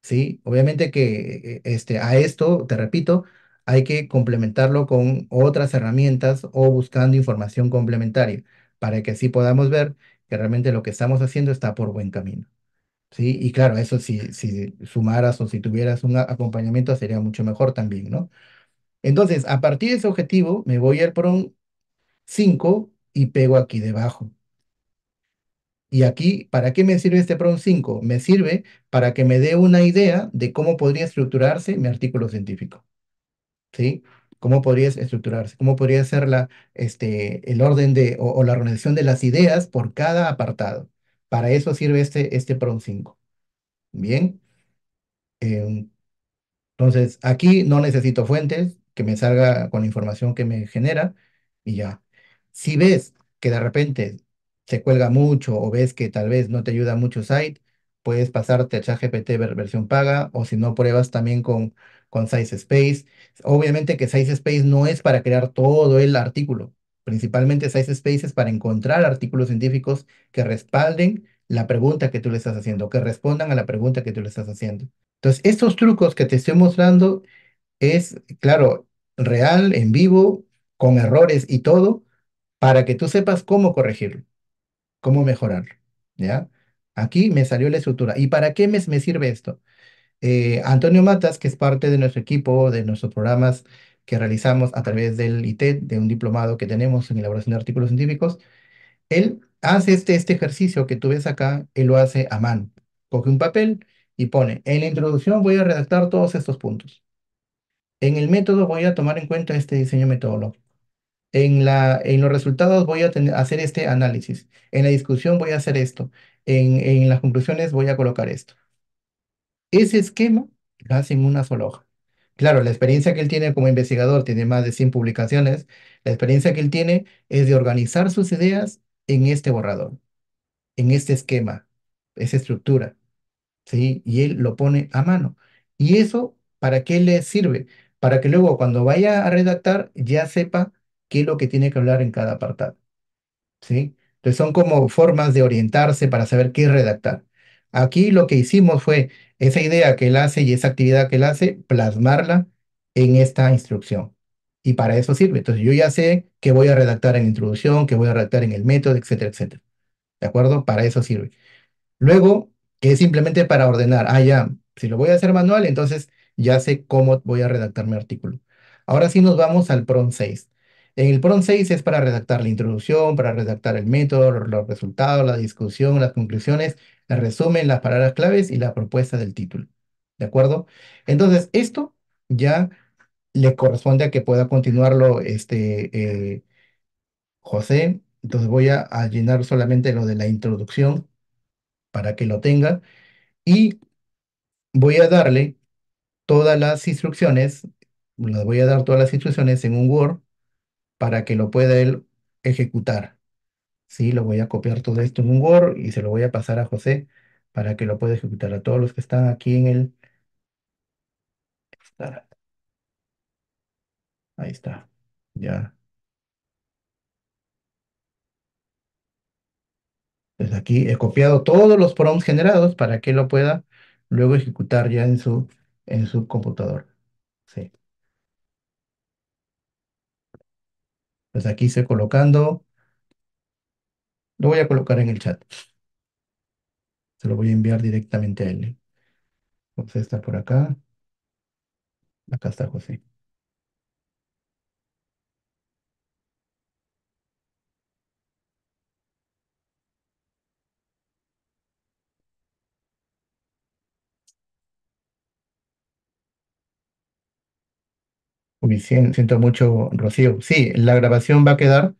¿sí? Obviamente que e, este, a esto, te repito, hay que complementarlo con otras herramientas o buscando información complementaria para que así podamos ver que realmente lo que estamos haciendo está por buen camino. ¿sí? Y claro, eso si, si sumaras o si tuvieras un acompañamiento sería mucho mejor también, ¿no? Entonces, a partir de ese objetivo, me voy al ir por 5 y pego aquí debajo. Y aquí, ¿para qué me sirve este PROM 5? Me sirve para que me dé una idea de cómo podría estructurarse mi artículo científico. ¿Sí? cómo podría estructurarse, cómo podría ser la, este, el orden de, o, la organización de las ideas por cada apartado. Para eso sirve este, este PROM 5. Bien. Eh, entonces, aquí no necesito fuentes, que me salga con la información que me genera y ya. Si ves que de repente se cuelga mucho o ves que tal vez no te ayuda mucho Site, puedes pasarte a ChatGPT versión paga o si no pruebas también con, con Size Space. Obviamente que Size Space no es para crear todo el artículo. Principalmente Size Space es para encontrar artículos científicos que respalden la pregunta que tú le estás haciendo, que respondan a la pregunta que tú le estás haciendo. Entonces, estos trucos que te estoy mostrando es, claro, real, en vivo, con errores y todo, para que tú sepas cómo corregirlo cómo mejorarlo, ¿ya? Aquí me salió la estructura. ¿Y para qué me, sirve esto? Eh, Antonio Matas, que es parte de nuestro equipo, de nuestros programas que realizamos a través del ITED, de un diplomado que tenemos en elaboración de artículos científicos, él hace este, este ejercicio que tú ves acá, él lo hace a mano. Coge un papel y pone, en la introducción voy a redactar todos estos puntos. En el método voy a tomar en cuenta este diseño metodológico. En, la, en los resultados voy a hacer este análisis. En la discusión voy a hacer esto. En, las conclusiones voy a colocar esto. Ese esquema lo hace en una sola hoja. Claro, la experiencia que él tiene como investigador, tiene más de 100 publicaciones, la experiencia que él tiene es de organizar sus ideas en este borrador, en este esquema, esa estructura, ¿sí? Y él lo pone a mano. ¿Y eso para qué le sirve? Para que luego cuando vaya a redactar ya sepa qué es lo que tiene que hablar en cada apartado. ¿Sí? Entonces son como formas de orientarse para saber qué redactar. Aquí lo que hicimos fue esa idea que él hace y esa actividad que él hace, plasmarla en esta instrucción. Y para eso sirve. Entonces yo ya sé qué voy a redactar en introducción, qué voy a redactar en el método, etcétera, etcétera. ¿De acuerdo? Para eso sirve. Luego, que es simplemente para ordenar. Ah, ya, si lo voy a hacer manual, entonces ya sé cómo voy a redactar mi artículo. Ahora sí nos vamos al PRON 6. En el PRON 6 es para redactar la introducción, para redactar el método, los resultados, la discusión, las conclusiones, el resumen, las palabras claves y la propuesta del título. ¿De acuerdo? Entonces, esto ya le corresponde a que pueda continuarlo este, eh, José. Entonces voy a, llenar solamente lo de la introducción para que lo tenga. Y voy a darle todas las instrucciones, las voy a dar todas las instrucciones en un Word para que lo pueda él ejecutar. Sí, lo voy a copiar todo esto en un Word y se lo voy a pasar a José para que lo pueda ejecutar. A todos los que están aquí en el... Ahí está. Ya. aquí he copiado todos los prompts generados para que lo pueda luego ejecutar ya en su, en su computador. Sí. Pues aquí se colocando. Lo voy a colocar en el chat. Se lo voy a enviar directamente a él. José está por acá. Acá está José. siento mucho, Rocío. Sí, la grabación va a quedar,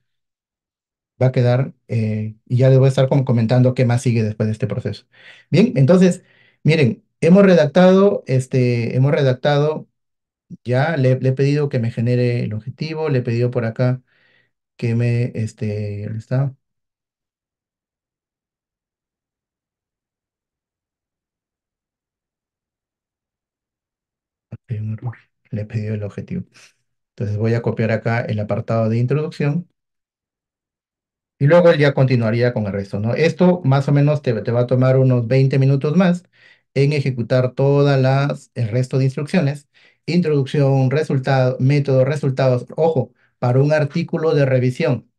va a quedar, eh, y ya le voy a estar comentando qué más sigue después de este proceso. Bien, entonces, miren, hemos redactado, este, hemos redactado, ya le, he pedido que me genere el objetivo, le he pedido por acá que me, este, ¿dónde está? un error le he pedido el objetivo. Entonces voy a copiar acá el apartado de introducción y luego él ya continuaría con el resto, ¿no? Esto más o menos te, te va a tomar unos 20 minutos más en ejecutar todas las, el resto de instrucciones. Introducción, resultado, método, resultados. Ojo, para un artículo de revisión,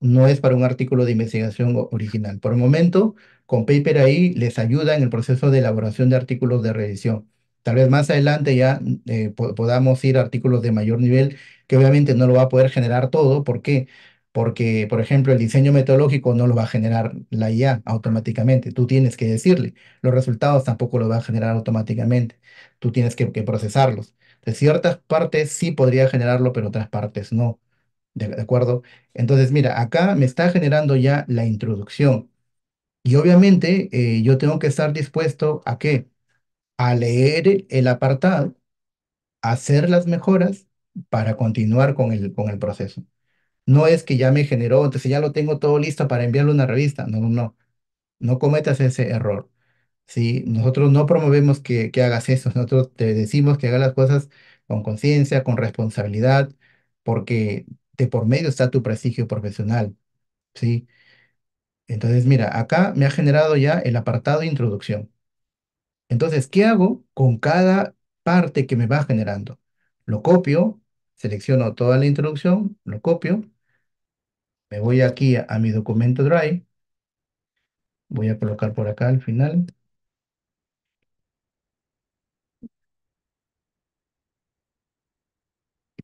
no es para un artículo de investigación original. Por el momento, con Paper ahí les ayuda en el proceso de elaboración de artículos de revisión. Tal vez más adelante ya eh, podamos ir a artículos de mayor nivel, que obviamente no lo va a poder generar todo. ¿Por qué? Porque, por ejemplo, el diseño metodológico no lo va a generar la IA automáticamente. Tú tienes que decirle. Los resultados tampoco lo va a generar automáticamente. Tú tienes que, procesarlos. De ciertas partes sí podría generarlo, pero otras partes no. ¿De, acuerdo? Entonces, mira, acá me está generando ya la introducción. Y obviamente eh, yo tengo que estar dispuesto a qué? a leer el apartado, hacer las mejoras para continuar con el, con el proceso. No es que ya me generó, entonces ya lo tengo todo listo para enviarlo a una revista. No, no, no cometas ese error. ¿sí? Nosotros no promovemos que, hagas eso, nosotros te decimos que hagas las cosas con conciencia, con responsabilidad, porque de por medio está tu prestigio profesional. ¿sí? Entonces, mira, acá me ha generado ya el apartado de introducción. Entonces, ¿qué hago con cada parte que me va generando? Lo copio, selecciono toda la introducción, lo copio, me voy aquí a, mi documento Drive, voy a colocar por acá al final.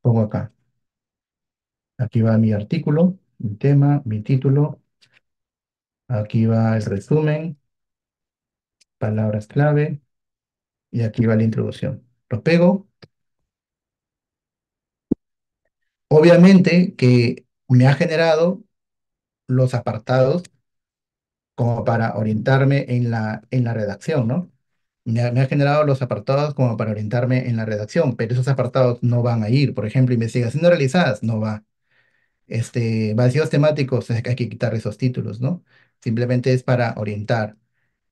Pongo acá. Aquí va mi artículo, mi tema, mi título. Aquí va el resumen, palabras clave, y aquí va la introducción. Lo pego. Obviamente que me ha generado los apartados como para orientarme en la, en la redacción, ¿no? Me ha, generado los apartados como para orientarme en la redacción, pero esos apartados no van a ir. Por ejemplo, investigaciones realizadas no va. Este, vacíos temáticos, hay que quitar esos títulos, ¿no? Simplemente es para orientar.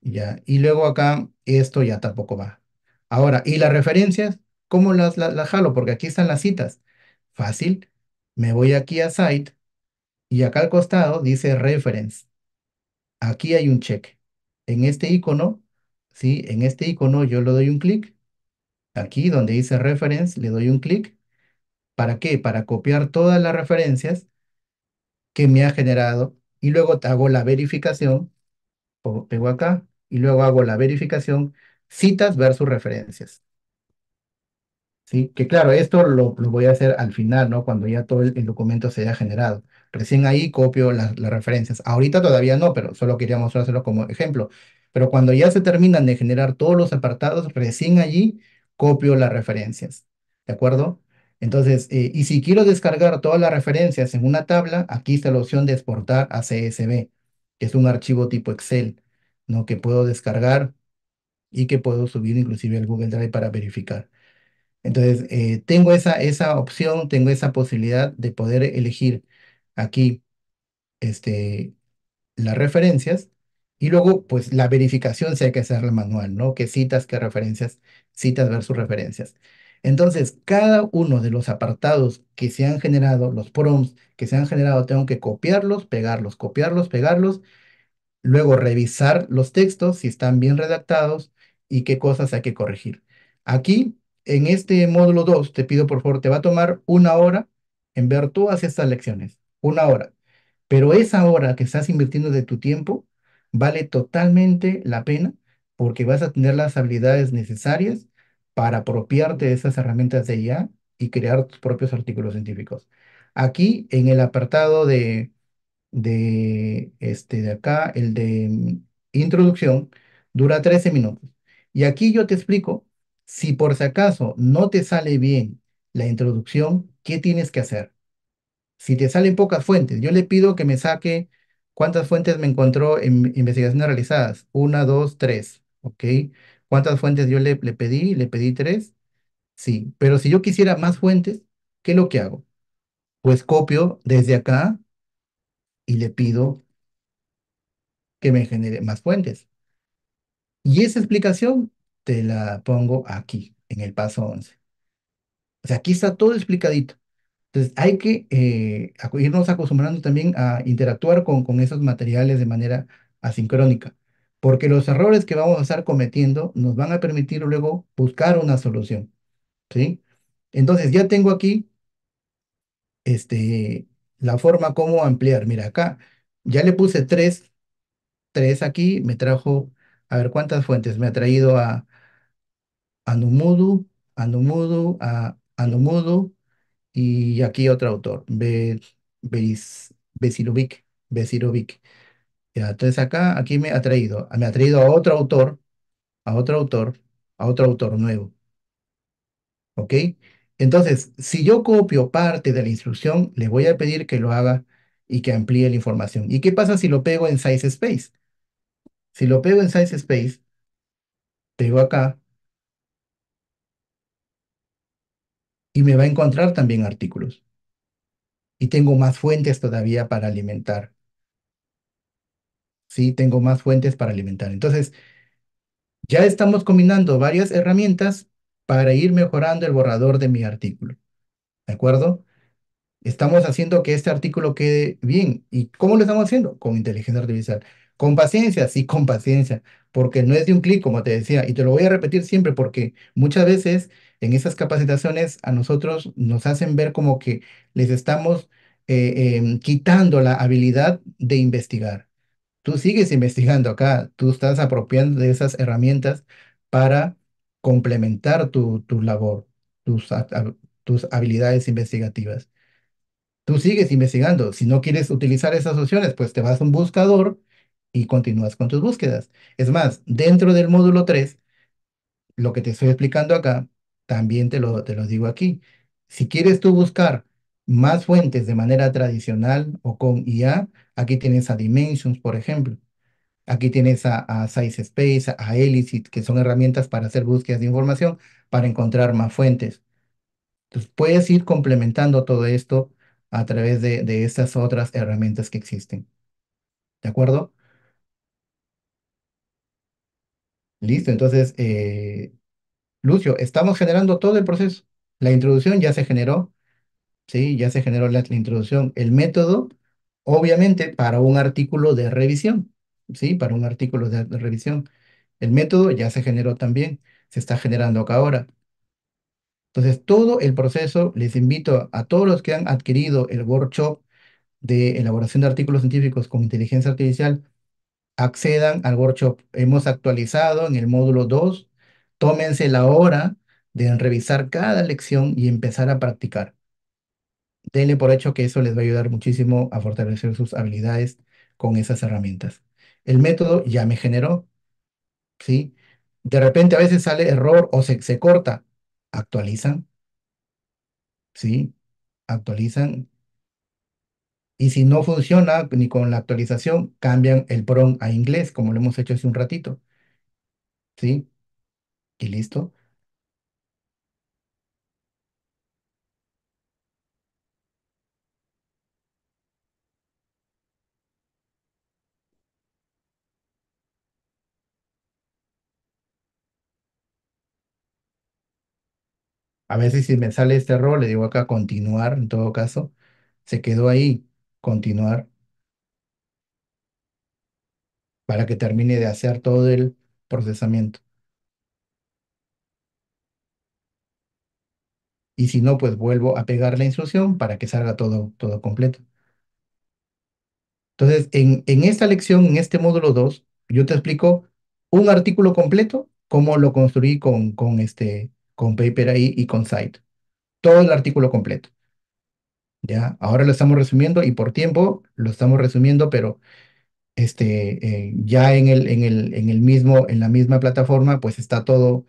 ¿ya? Y luego acá esto ya tampoco va. Ahora, ¿y las referencias? ¿Cómo las, las, jalo? Porque aquí están las citas. Fácil, me voy aquí a Site y acá al costado dice Reference. Aquí hay un check. En este icono, ¿sí? En este icono yo le doy un clic. Aquí donde dice Reference le doy un clic. ¿Para qué? Para copiar todas las referencias que me ha generado y luego hago la verificación. Pego acá, y luego hago la verificación citas versus referencias. ¿Sí? Que claro, esto lo, voy a hacer al final, ¿no? Cuando ya todo el, documento se haya generado. Recién ahí copio las, referencias. Ahorita todavía no, pero solo quería mostrárselo como ejemplo. Pero cuando ya se terminan de generar todos los apartados, recién allí copio las referencias. ¿De acuerdo? Entonces, eh, y si quiero descargar todas las referencias en una tabla, aquí está la opción de exportar a CSV, que es un archivo tipo Excel. ¿no? que puedo descargar y que puedo subir inclusive al Google Drive para verificar. Entonces, eh, tengo esa, esa opción, tengo esa posibilidad de poder elegir aquí este, las referencias y luego, pues, la verificación si hay que hacerla manual, ¿no? Que citas, qué referencias, citas versus referencias. Entonces, cada uno de los apartados que se han generado, los prompts que se han generado, tengo que copiarlos, pegarlos, copiarlos, pegarlos Luego revisar los textos si están bien redactados y qué cosas hay que corregir. Aquí, en este módulo 2, te pido por favor, te va a tomar una hora en ver todas estas lecciones. Una hora. Pero esa hora que estás invirtiendo de tu tiempo vale totalmente la pena porque vas a tener las habilidades necesarias para apropiarte de esas herramientas de IA y crear tus propios artículos científicos. Aquí, en el apartado de de, este, de acá, el de mm, introducción, dura 13 minutos. Y aquí yo te explico, si por si acaso no te sale bien la introducción, ¿qué tienes que hacer? Si te salen pocas fuentes, yo le pido que me saque cuántas fuentes me encontró en investigaciones realizadas. Una, dos, tres. ¿Ok? ¿Cuántas fuentes yo le, le pedí? Le pedí tres. Sí, pero si yo quisiera más fuentes, ¿qué es lo que hago? Pues copio desde acá y le pido que me genere más fuentes. Y esa explicación te la pongo aquí, en el paso 11. O sea, aquí está todo explicadito. Entonces, hay que eh, irnos acostumbrando también a interactuar con, con esos materiales de manera asincrónica, porque los errores que vamos a estar cometiendo nos van a permitir luego buscar una solución. ¿Sí? Entonces, ya tengo aquí este, la forma como ampliar. Mira, acá ya le puse tres, tres aquí, me trajo, a ver cuántas fuentes, me ha traído a, a Anumudu a Numudu, a, y aquí otro autor, Be, entonces acá, aquí me ha traído, ah, me ha traído a otro autor, a otro autor, a otro autor nuevo. ¿Ok? Entonces, si yo copio parte de la instrucción, le voy a pedir que lo haga y que amplíe la información. ¿Y qué pasa si lo pego en size space? Si lo pego en size space, pego acá y me va a encontrar también artículos. Y tengo más fuentes todavía para alimentar. Sí, tengo más fuentes para alimentar. Entonces, ya estamos combinando varias herramientas para ir mejorando el borrador de mi artículo. ¿De acuerdo? Estamos haciendo que este artículo quede bien. ¿Y cómo lo estamos haciendo? Con inteligencia artificial. Con paciencia, sí, con paciencia, porque no es de un clic, como te decía, y te lo voy a repetir siempre, porque muchas veces en esas capacitaciones a nosotros nos hacen ver como que les estamos eh, em, quitando la habilidad de investigar. Tú sigues investigando acá, tú estás apropiando de esas herramientas para complementar tu, tu labor, tus, tus habilidades investigativas. Tú sigues investigando. Si no quieres utilizar esas opciones, pues te vas a un buscador y continúas con tus búsquedas. Es más, dentro del módulo 3, lo que te estoy explicando acá, también te lo, te lo digo aquí. Si quieres tú buscar más fuentes de manera tradicional o con IA, aquí tienes a Dimensions, por ejemplo. Aquí tienes a, a Space, a Elicit, que son herramientas para hacer búsquedas de información, para encontrar más fuentes. Entonces, puedes ir complementando todo esto a través de, de estas otras herramientas que existen. ¿De acuerdo? Listo, entonces, eh, Lucio, estamos generando todo el proceso. La introducción ya se generó, ¿sí? Ya se generó la introducción. El método, obviamente, para un artículo de revisión. ¿sí? Para un artículo de, revisión. El método ya se generó también, se está generando acá ahora. Entonces, todo el proceso, les invito a, a todos los que han adquirido el workshop de elaboración de artículos científicos con inteligencia artificial, accedan al workshop. Hemos actualizado en el módulo 2, tómense la hora de revisar cada lección y empezar a practicar. Denle por hecho que eso les va a ayudar muchísimo a fortalecer sus habilidades con esas herramientas el método ya me generó. ¿sí? De repente a veces sale error o se, se corta. Actualizan. ¿Sí? Actualizan. Y si no funciona ni con la actualización, cambian el PROM a inglés, como lo hemos hecho hace un ratito. ¿Sí? Y listo. A veces si me sale este error, le digo acá continuar, en todo caso. Se quedó ahí, continuar, para que termine de hacer todo el procesamiento. Y si no, pues vuelvo a pegar la instrucción para que salga todo, todo completo. Entonces, en, en esta lección, en este módulo 2, yo te explico un artículo completo, cómo lo construí con, con, este, con Paper ahí y con Site. Todo el artículo completo. ¿Ya? Ahora lo estamos resumiendo y por tiempo lo estamos resumiendo, pero este, eh, ya en el, en el, en el mismo, en la misma plataforma, pues está todo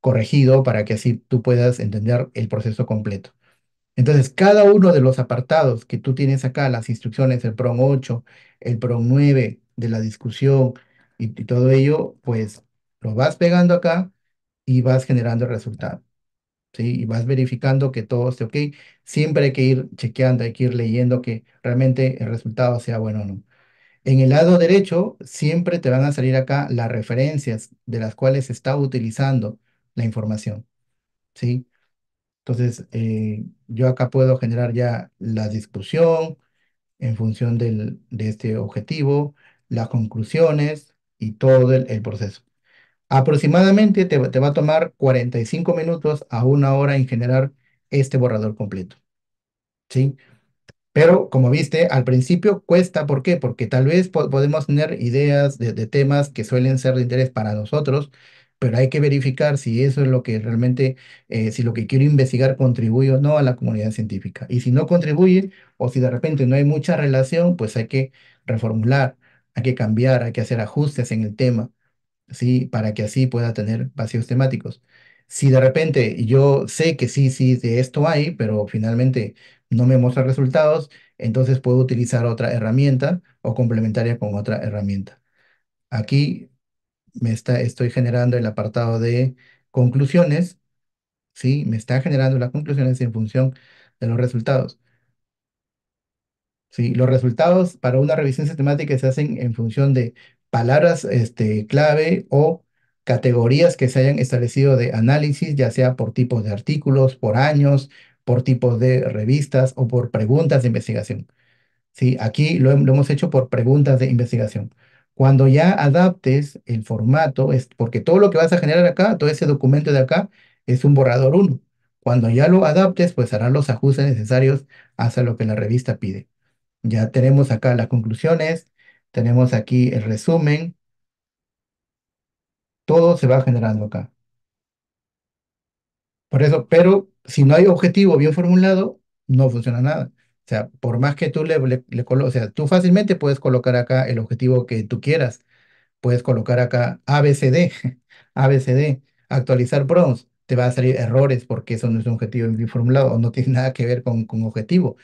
corregido para que así tú puedas entender el proceso completo. Entonces, cada uno de los apartados que tú tienes acá, las instrucciones, el PROM 8, el PROM 9, de la discusión y todo ello, pues lo vas pegando acá y vas generando el resultado. ¿sí? Y vas verificando que todo esté ok. Siempre hay que ir chequeando, hay que ir leyendo que realmente el resultado sea bueno o no. En el lado derecho siempre te van a salir acá las referencias de las cuales se está utilizando la información. ¿sí? Entonces, eh, yo acá puedo generar ya la discusión en función del, de este objetivo, las conclusiones y todo el proceso. Aproximadamente te, va a tomar 45 minutos a una hora en generar este borrador completo. ¿Sí? Pero como viste, al principio cuesta, ¿por qué? Porque tal vez podemos tener ideas de, temas que suelen ser de interés para nosotros, pero hay que verificar si eso es lo que realmente, eh, si lo que quiero investigar contribuye o no a la comunidad científica. Y si no contribuye o si de repente no hay mucha relación, pues hay que reformular, hay que cambiar, hay que hacer ajustes en el tema para que así pueda tener vacíos temáticos. Si de repente yo sé que sí, sí, de esto hay, pero finalmente no me muestra resultados, entonces puedo utilizar otra herramienta o complementaria con otra herramienta. Aquí me está, estoy generando el apartado de conclusiones, ¿sí? Me está generando las conclusiones en función de los resultados. ¿Sí? Los resultados para una revisión sistemática se hacen en función de palabras este, clave o categorías que se hayan establecido de análisis, ya sea por tipos de artículos, por años, por tipos de revistas o por preguntas de investigación. ¿Sí? Aquí lo, hemos hecho por preguntas de investigación. Cuando ya adaptes el formato, es porque todo lo que vas a generar acá, todo ese documento de acá, es un borrador 1. Cuando ya lo adaptes, pues harás los ajustes necesarios hasta lo que la revista pide. Ya tenemos acá las conclusiones, tenemos aquí el resumen. Todo se va generando acá. Por eso, pero si no hay objetivo bien formulado, no funciona nada. O sea, por más que tú le, le, o sea, tú fácilmente puedes colocar acá el objetivo que tú quieras. Puedes colocar acá ABCD, ABCD, actualizar bronze. Te va a salir errores porque eso no es un objetivo bien formulado no tiene nada que ver con, con objetivo.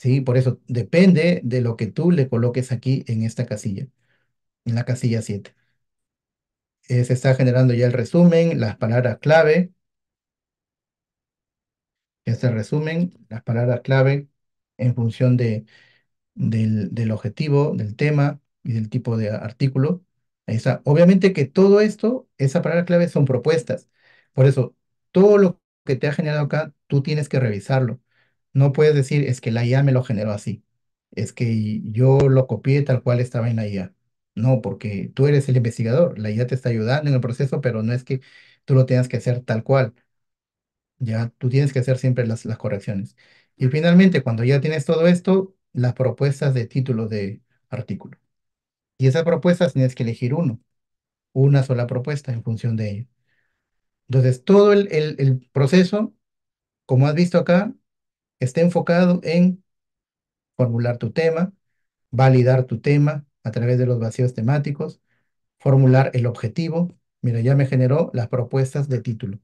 ¿sí? Por eso depende de lo que tú le coloques aquí en esta casilla, en la casilla 7. se está generando ya el resumen, las palabras clave. Este resumen, las palabras clave en función de, del, del objetivo, del tema y del tipo de artículo. Ahí está. Obviamente que todo esto, esas palabras clave son propuestas. Por eso, todo lo que te ha generado acá, tú tienes que revisarlo. No puedes decir, es que la IA me lo generó así, es que yo lo copié tal cual estaba en la IA. No, porque tú eres el investigador, la IA te está ayudando en el proceso, pero no es que tú lo tengas que hacer tal cual. Ya tú tienes que hacer siempre las, las correcciones. Y finalmente, cuando ya tienes todo esto, las propuestas de título de artículo. Y esas propuestas tienes que elegir uno, una sola propuesta en función de ello. Entonces, todo el proceso, como has visto acá, está enfocado en formular tu tema, validar tu tema a través de los vacíos temáticos, formular el objetivo. Mira, ya me generó las propuestas de título.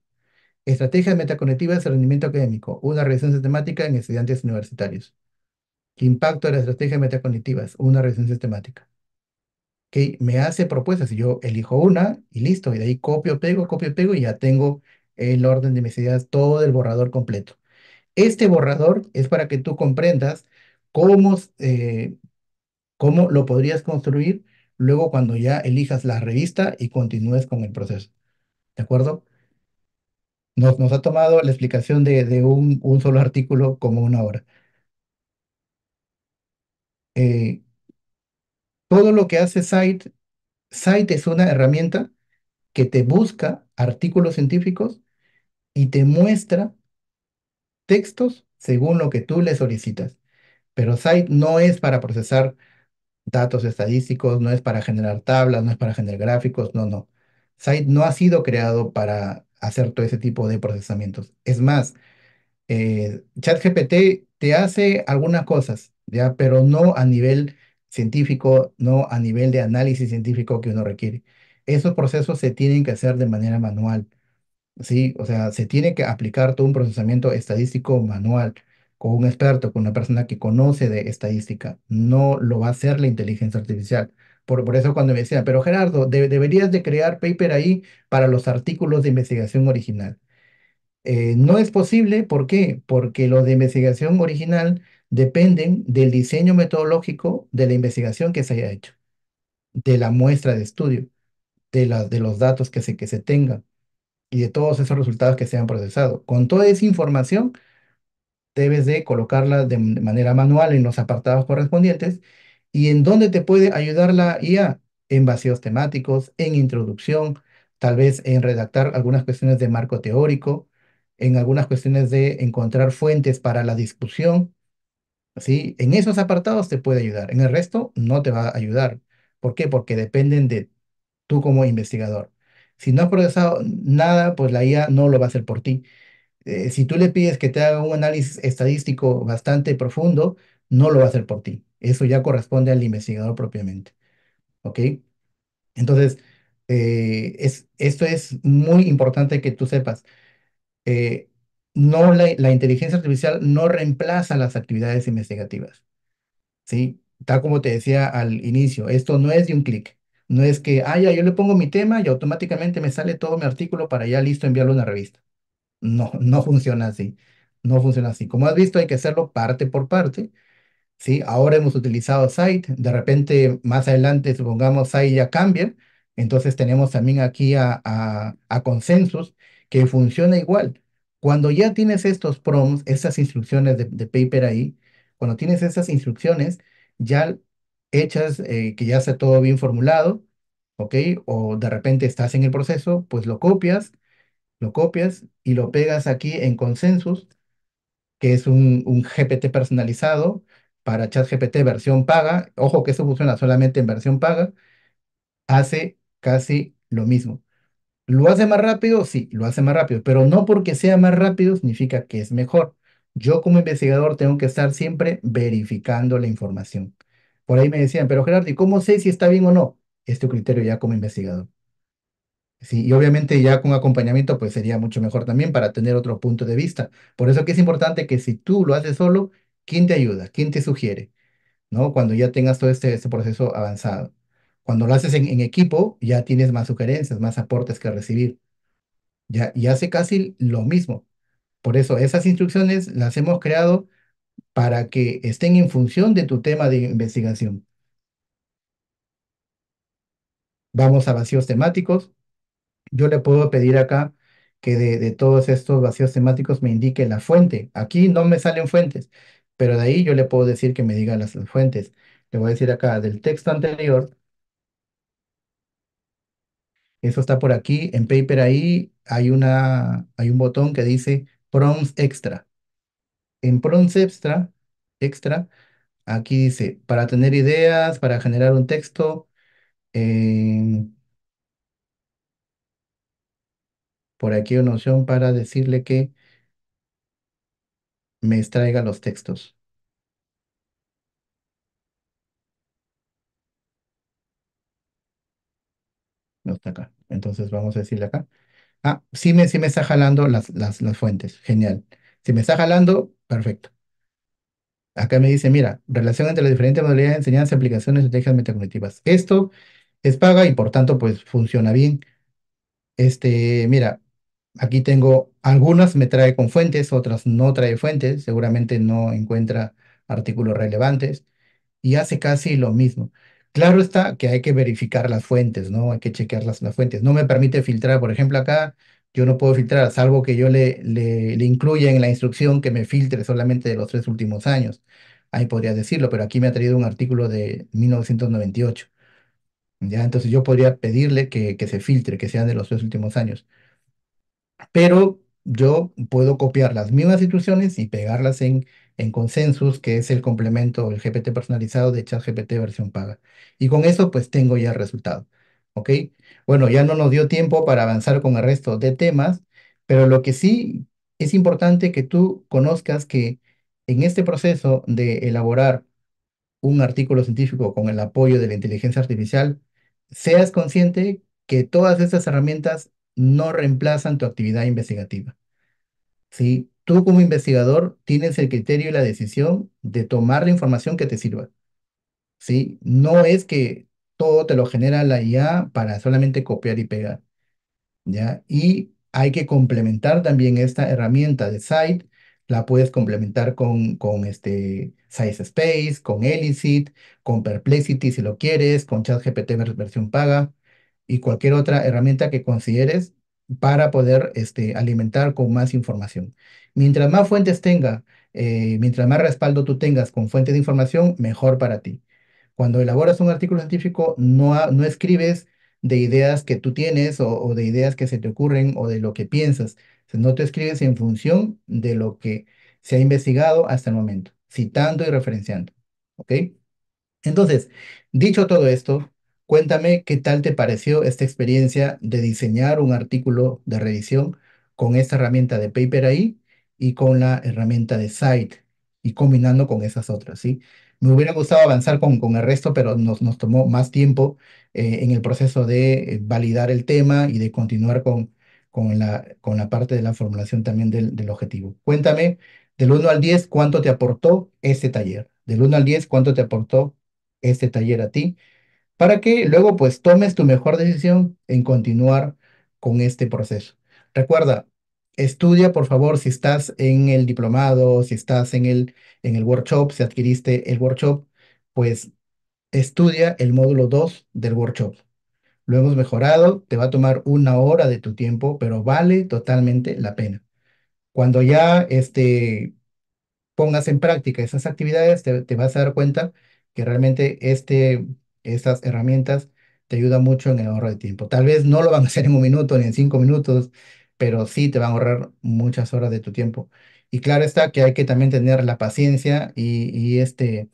Estrategias metaconectivas de rendimiento académico, una revisión sistemática en estudiantes universitarios. ¿Qué Impacto de estrategia estrategias metacognitivas, una revisión sistemática. Que me hace propuestas y yo elijo una y listo, y de ahí copio, pego, copio, pego y ya tengo el orden de mis ideas, todo el borrador completo. Este borrador es para que tú comprendas cómo, eh, cómo lo podrías construir luego cuando ya elijas la revista y continúes con el proceso. ¿De acuerdo? Nos, nos ha tomado la explicación de, un, un, solo artículo como una hora. Eh, todo lo que hace Site, Site es una herramienta que te busca artículos científicos y te muestra textos según lo que tú le solicitas. Pero Site no es para procesar datos estadísticos, no es para generar tablas, no es para generar gráficos, no, no. Site no ha sido creado para hacer todo ese tipo de procesamientos. Es más, chat eh, ChatGPT te hace algunas cosas, ¿ya? pero no a nivel científico, no a nivel de análisis científico que uno requiere. Esos procesos se tienen que hacer de manera manual. ¿sí? O sea, se tiene que aplicar todo un procesamiento estadístico manual con un experto, con una persona que conoce de estadística. No lo va a hacer la inteligencia artificial. Por, eso cuando me decían, pero Gerardo, deberías de crear paper ahí para los artículos de investigación original. Eh, no es posible, ¿por qué? Porque los de investigación original dependen del diseño metodológico de la investigación que se haya hecho, de la muestra de estudio, de, la, de los datos que se, que se tengan y de todos esos resultados que se han procesado. Con toda esa información, debes de colocarla de, manera manual en los apartados correspondientes y en dónde te puede ayudar la IA, en vacíos temáticos, en introducción, tal vez en redactar algunas cuestiones de marco teórico, en algunas cuestiones de encontrar fuentes para la discusión. así En esos apartados te puede ayudar, en el resto no te va a ayudar. ¿Por qué? Porque dependen de tú como investigador. Si no ha procesado nada, pues la IA no lo va a hacer por ti. Eh, si tú le pides que te haga un análisis estadístico bastante profundo, no lo va a hacer por ti. Eso ya corresponde al investigador propiamente. ¿Ok? Entonces, eh, es, esto es muy importante que tú sepas. Eh, no la, la, inteligencia artificial no reemplaza las actividades investigativas. ¿sí? Tal como te decía al inicio, esto no es de un clic. No es que, ah, yo le pongo mi tema y automáticamente me sale todo mi artículo para ya listo enviarlo a una revista. No, no funciona así. No funciona así. Como has visto, hay que hacerlo parte por parte. ¿sí? Ahora hemos utilizado Site. De repente, más adelante, supongamos, Site ya cambia. Entonces tenemos también aquí a, a, Consensus que funciona igual. Cuando ya tienes estos prompts, esas instrucciones de, de paper ahí, cuando tienes esas instrucciones, ya hechas, eh, que ya está todo bien formulado, ¿ok? O de repente estás en el proceso, pues lo copias, lo copias y lo pegas aquí en Consensus, que es un, GPT personalizado para ChatGPT versión paga. Ojo que eso funciona solamente en versión paga. Hace casi lo mismo. ¿Lo hace más rápido? Sí, lo hace más rápido, pero no porque sea más rápido significa que es mejor. Yo como investigador tengo que estar siempre verificando la información. Por ahí me decían, pero Gerardo, ¿y cómo sé si está bien o no? Es este tu criterio ya como investigador. Sí, y obviamente ya con acompañamiento pues sería mucho mejor también para tener otro punto de vista. Por eso que es importante que si tú lo haces solo, ¿quién te ayuda? ¿Quién te sugiere? ¿No? Cuando ya tengas todo este, este proceso avanzado. Cuando lo haces en, en, equipo, ya tienes más sugerencias, más aportes que recibir. Ya, y hace casi lo mismo. Por eso esas instrucciones las hemos creado para que estén en función de tu tema de investigación. Vamos a vacíos temáticos. Yo le puedo pedir acá que de, todos estos vacíos temáticos me indique la fuente. Aquí no me salen fuentes, pero de ahí yo le puedo decir que me diga las, fuentes. Le voy a decir acá del texto anterior. Eso está por aquí. En Paper ahí hay, una, hay un botón que dice prompts extra en prompts extra, extra, aquí dice, para tener ideas, para generar un texto, em, por aquí una opción para decirle que me extraiga los textos. No está acá. Entonces vamos a decirle acá. Ah, sí me, sí me está jalando las, las, las fuentes. Genial. Si me está jalando, perfecto. Acá me dice, mira, relación entre las diferentes modalidades de enseñanza, aplicaciones estrategias metacognitivas. Esto es paga y por tanto, pues funciona bien. Este, mira, aquí tengo algunas me trae con fuentes, otras no trae fuentes, seguramente no encuentra artículos relevantes y hace casi lo mismo. Claro está que hay que verificar las fuentes, ¿no? Hay que chequear las fuentes. No me permite filtrar, por ejemplo, acá yo no puedo filtrar, salvo que yo le, le, incluya en la instrucción que me filtre solamente de los tres últimos años. Ahí podría decirlo, pero aquí me ha traído un artículo de 1998. ¿ya? Entonces yo podría pedirle que, que se filtre, que sean de los tres últimos años. Pero yo puedo copiar las mismas instrucciones y pegarlas en, en Consensus, que es el complemento, el GPT personalizado de ChatGPT versión paga. Y con eso pues tengo ya el resultado. Bueno, ya no nos dio tiempo para avanzar con el resto de temas, pero lo que sí es importante que tú conozcas que en este proceso de elaborar un artículo científico con el apoyo de la inteligencia artificial, seas consciente que todas estas herramientas no reemplazan tu actividad investigativa. ¿Sí? Tú como investigador tienes el criterio y la decisión de tomar la información que te sirva. ¿Sí? No es que todo te lo genera la IA para solamente copiar y pegar. ¿ya? Y hay que complementar también esta herramienta de Site, la puedes complementar con, con este Size Space, con Elicit, con Perplexity si lo quieres, con ChatGPT versión paga y cualquier otra herramienta que consideres para poder este, alimentar con más información. Mientras más fuentes tenga, eh, mientras más respaldo tú tengas con fuentes de información, mejor para ti. Cuando elaboras un artículo científico, no, no escribes de ideas que tú tienes o, de ideas que se te ocurren o de lo que piensas. no te escribes en función de lo que se ha investigado hasta el momento, citando y referenciando. ¿Ok? Entonces, dicho todo esto, cuéntame qué tal te pareció esta experiencia de diseñar un artículo de revisión con esta herramienta de Paper ahí y con la herramienta de Site y combinando con esas otras, ¿sí? Me hubiera gustado avanzar con, con el resto, pero nos, nos tomó más tiempo eh, en el proceso de eh, validar el tema y de continuar con, con, la, con la parte de la formulación también del, del objetivo. Cuéntame, del 1 al 10, ¿cuánto te aportó este taller? Del 1 al 10, ¿cuánto te aportó este taller a ti? Para que luego pues tomes tu mejor decisión en continuar con este proceso. Recuerda, estudia, por favor, si estás en el diplomado, si estás en el, en el workshop, si adquiriste el workshop, pues estudia el módulo 2 del workshop. Lo hemos mejorado, te va a tomar una hora de tu tiempo, pero vale totalmente la pena. Cuando ya este, pongas en práctica esas actividades, te, vas a dar cuenta que realmente este, estas herramientas te ayudan mucho en el ahorro de tiempo. Tal vez no lo van a hacer en un minuto ni en cinco minutos, pero sí te van a ahorrar muchas horas de tu tiempo. Y claro está que hay que también tener la paciencia y, este,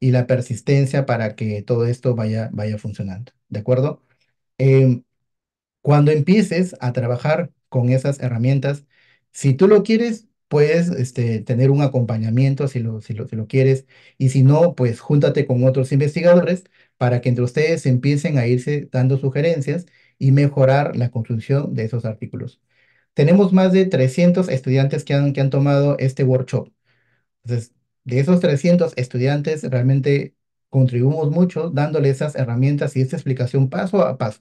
y la persistencia para que todo esto vaya, vaya funcionando, ¿de acuerdo? Em, cuando empieces a trabajar con esas herramientas, si tú lo quieres, puedes este, tener un acompañamiento si lo, si, lo, si lo quieres, y si no, pues júntate con otros investigadores para que entre ustedes empiecen a irse dando sugerencias y mejorar la construcción de esos artículos tenemos más de 300 estudiantes que han, tomado este workshop. Entonces, de esos 300 estudiantes, realmente contribuimos mucho dándoles esas herramientas y esta explicación paso a paso.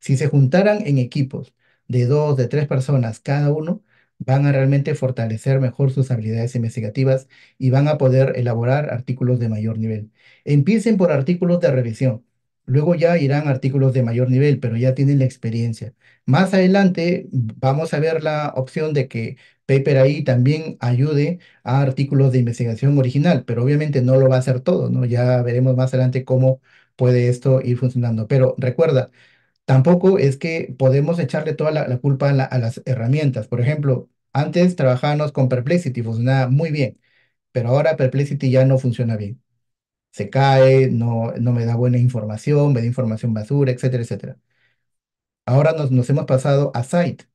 Si se juntaran en equipos de dos, de tres personas cada uno, van a realmente fortalecer mejor sus habilidades investigativas y van a poder elaborar artículos de mayor nivel. Empiecen por artículos de revisión. Luego ya irán artículos de mayor nivel, pero ya tienen la experiencia. Más adelante vamos a ver la opción de que Paper ahí también ayude a artículos de investigación original, pero obviamente no lo va a hacer todo, ¿no? Ya veremos más adelante cómo puede esto ir funcionando. Pero recuerda, tampoco es que podemos echarle toda la, culpa a, a, las herramientas. Por ejemplo, antes trabajábamos con Perplexity, funcionaba muy bien, pero ahora Perplexity ya no funciona bien se cae, no, no me da buena información, me da información basura, etcétera, etcétera. Ahora nos, nos hemos pasado a Site.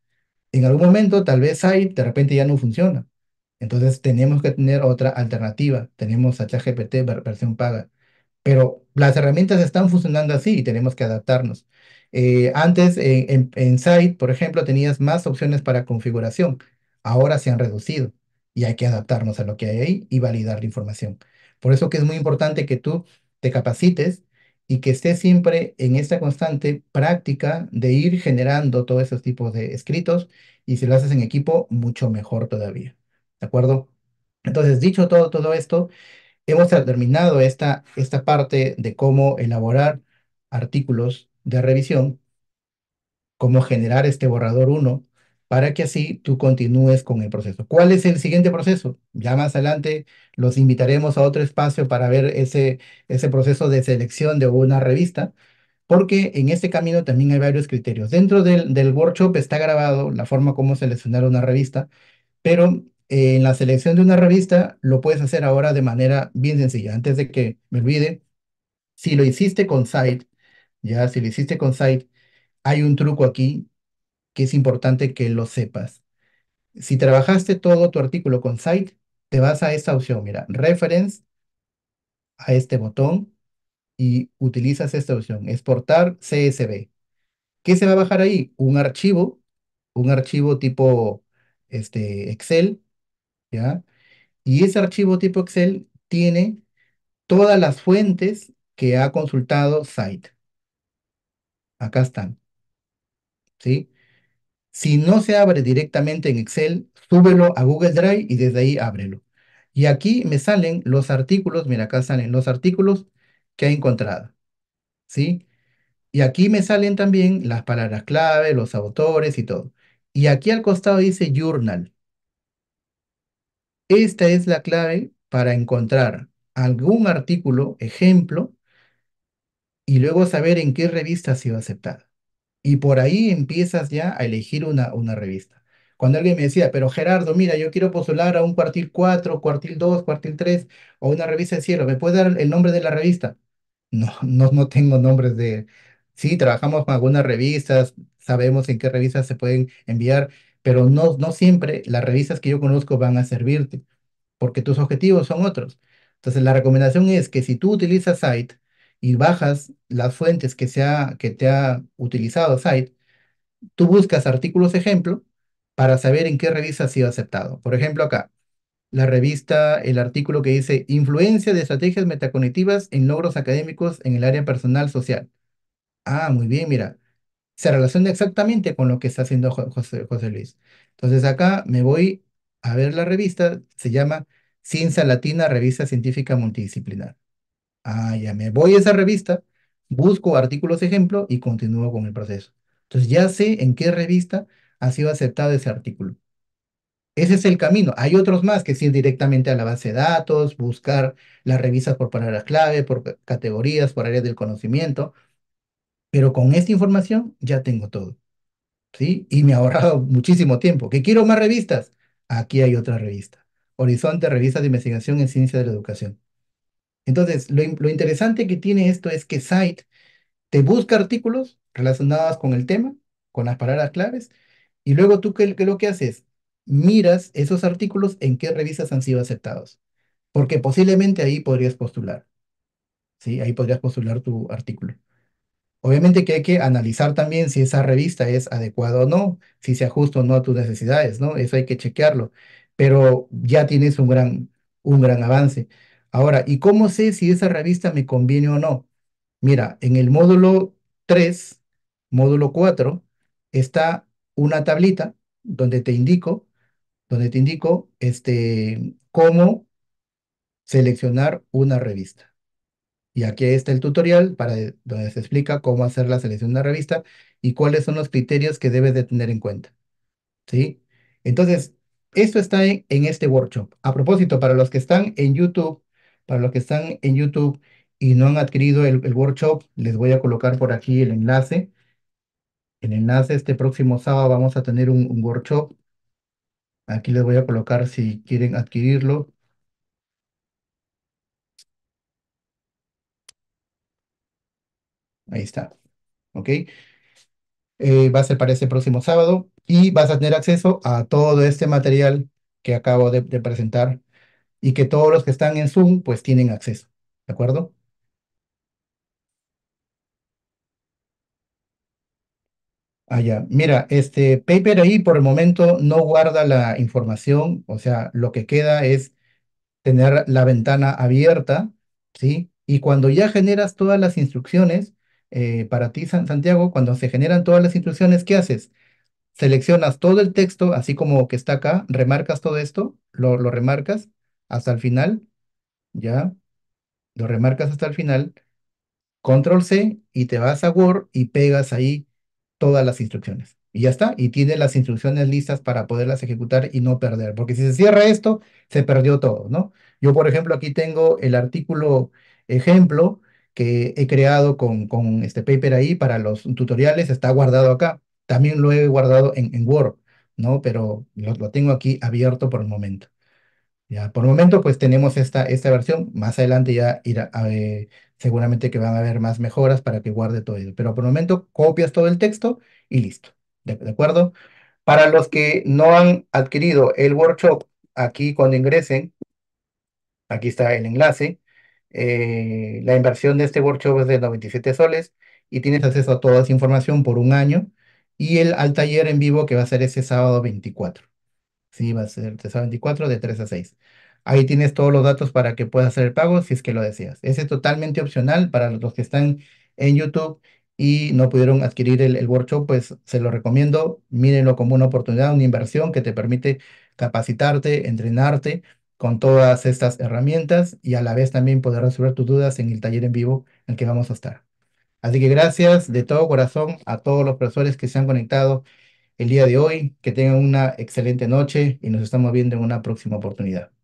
En algún momento, tal vez Site de repente ya no funciona. Entonces tenemos que tener otra alternativa. Tenemos a ChatGPT versión paga. Pero las herramientas están funcionando así y tenemos que adaptarnos. Eh, antes eh, en, en, Site, por ejemplo, tenías más opciones para configuración. Ahora se han reducido y hay que adaptarnos a lo que hay ahí y validar la información. Por eso que es muy importante que tú te capacites y que estés siempre en esta constante práctica de ir generando todos esos tipos de escritos y si lo haces en equipo, mucho mejor todavía. ¿De acuerdo? Entonces, dicho todo, todo esto, hemos terminado esta, esta parte de cómo elaborar artículos de revisión, cómo generar este borrador 1, para que así tú continúes con el proceso. ¿Cuál es el siguiente proceso? Ya más adelante los invitaremos a otro espacio para ver ese, ese proceso de selección de una revista, porque en este camino también hay varios criterios. Dentro del, del workshop está grabado la forma como seleccionar una revista, pero eh, en la selección de una revista lo puedes hacer ahora de manera bien sencilla. Antes de que me olvide, si lo hiciste con Site, ya si lo hiciste con Site, hay un truco aquí que es importante que lo sepas. Si trabajaste todo tu artículo con Site, te vas a esta opción, mira, Reference, a este botón y utilizas esta opción, exportar CSV. ¿Qué se va a bajar ahí? Un archivo, un archivo tipo este, Excel, ¿ya? Y ese archivo tipo Excel tiene todas las fuentes que ha consultado Site. Acá están. ¿Sí? Si no se abre directamente en Excel, súbelo a Google Drive y desde ahí ábrelo. Y aquí me salen los artículos, mira, acá salen los artículos que he encontrado, ¿sí? Y aquí me salen también las palabras clave, los autores y todo. Y aquí al costado dice Journal. Esta es la clave para encontrar algún artículo, ejemplo, y luego saber en qué revista ha sido aceptada. Y por ahí empiezas ya a elegir una, una revista. Cuando alguien me decía, pero Gerardo, mira, yo quiero postular a un cuartil 4, cuartil 2, cuartil 3 o una revista de cielo, ¿me puedes dar el nombre de la revista? No, no, no tengo nombres de... Sí, trabajamos con algunas revistas, sabemos en qué revistas se pueden enviar, pero no, no siempre las revistas que yo conozco van a servirte, porque tus objetivos son otros. Entonces, la recomendación es que si tú utilizas Site, y bajas las fuentes que, que te ha utilizado Site, tú buscas artículos ejemplo para saber en qué revista ha sido aceptado. Por ejemplo, acá, la revista, el artículo que dice Influencia de estrategias metaconectivas en logros académicos en el área personal social. Ah, muy bien, mira. Se relaciona exactamente con lo que está haciendo José Luis. Entonces acá me voy a ver la revista, se llama Ciencia Latina, Revista Científica Multidisciplinar. Ah, ya me voy a esa revista, busco artículos ejemplo y continúo con el proceso. Entonces ya sé en qué revista ha sido aceptado ese artículo. Ese es el camino. Hay otros más que es ir directamente a la base de datos, buscar las revistas por palabras clave, por categorías, por áreas del conocimiento. Pero con esta información ya tengo todo. ¿Sí? Y me ha ahorrado muchísimo tiempo. ¿Que quiero más revistas? Aquí hay otra revista. Horizonte, revista de investigación en ciencia de la educación. Entonces, lo, interesante que tiene esto es que Site te busca artículos relacionados con el tema, con las palabras claves, y luego tú qué, lo que haces, miras esos artículos en qué revistas han sido aceptados, porque posiblemente ahí podrías postular, ¿sí? Ahí podrías postular tu artículo. Obviamente que hay que analizar también si esa revista es adecuada o no, si se ajusta o no a tus necesidades, ¿no? Eso hay que chequearlo, pero ya tienes un gran, un gran avance. Ahora, ¿y cómo sé si esa revista me conviene o no? Mira, en el módulo 3, módulo 4, está una tablita donde te indico, donde te indico este, cómo seleccionar una revista. Y aquí está el tutorial para donde se explica cómo hacer la selección de una revista y cuáles son los criterios que debes de tener en cuenta. ¿Sí? Entonces, esto está en este workshop. A propósito, para los que están en YouTube para los que están en YouTube y no han adquirido el, workshop, les voy a colocar por aquí el enlace. El enlace, este próximo sábado vamos a tener un, workshop. Aquí les voy a colocar si quieren adquirirlo. Ahí está. ¿Ok? Eh, va a ser para este próximo sábado y vas a tener acceso a todo este material que acabo de presentar y que todos los que están en Zoom pues tienen acceso, ¿de acuerdo? Allá, ah, Mira, este paper ahí por el momento no guarda la información, o sea, lo que queda es tener la ventana abierta, ¿sí? Y cuando ya generas todas las instrucciones, eh, para ti, Santiago, cuando se generan todas las instrucciones, ¿qué haces? Seleccionas todo el texto, así como que está acá, remarcas todo esto, lo remarcas hasta el final, ¿ya? Lo remarcas hasta el final, control C y te vas a Word y pegas ahí todas las instrucciones. Y ya está, y tiene las instrucciones listas para poderlas ejecutar y no perder, porque si se cierra esto, se perdió todo, ¿no? Yo, por ejemplo, aquí tengo el artículo ejemplo que he creado con, con este paper ahí para los tutoriales, está guardado acá. También lo he guardado en, Word, ¿no? Pero lo tengo aquí abierto por el momento. Ya, por el momento, pues tenemos esta, esta versión. Más adelante ya irá, eh, seguramente que van a haber más mejoras para que guarde todo ello. Pero por el momento, copias todo el texto y listo. ¿De, acuerdo? Para los que no han adquirido el workshop, aquí cuando ingresen, aquí está el enlace. Eh, la inversión de este workshop es de 97 soles y tienes acceso a toda esa información por un año. Y el al taller en vivo que va a ser ese sábado 24. Sí, va a ser de 24 de 3 a 6. Ahí tienes todos los datos para que puedas hacer el pago si es que lo deseas. Ese es totalmente opcional para los que están en YouTube y no pudieron adquirir el, el, workshop, pues se lo recomiendo. Mírenlo como una oportunidad, una inversión que te permite capacitarte, entrenarte con todas estas herramientas y a la vez también poder resolver tus dudas en el taller en vivo en el que vamos a estar. Así que gracias de todo corazón a todos los profesores que se han conectado el día de hoy. Que tengan una excelente noche y nos estamos viendo en una próxima oportunidad.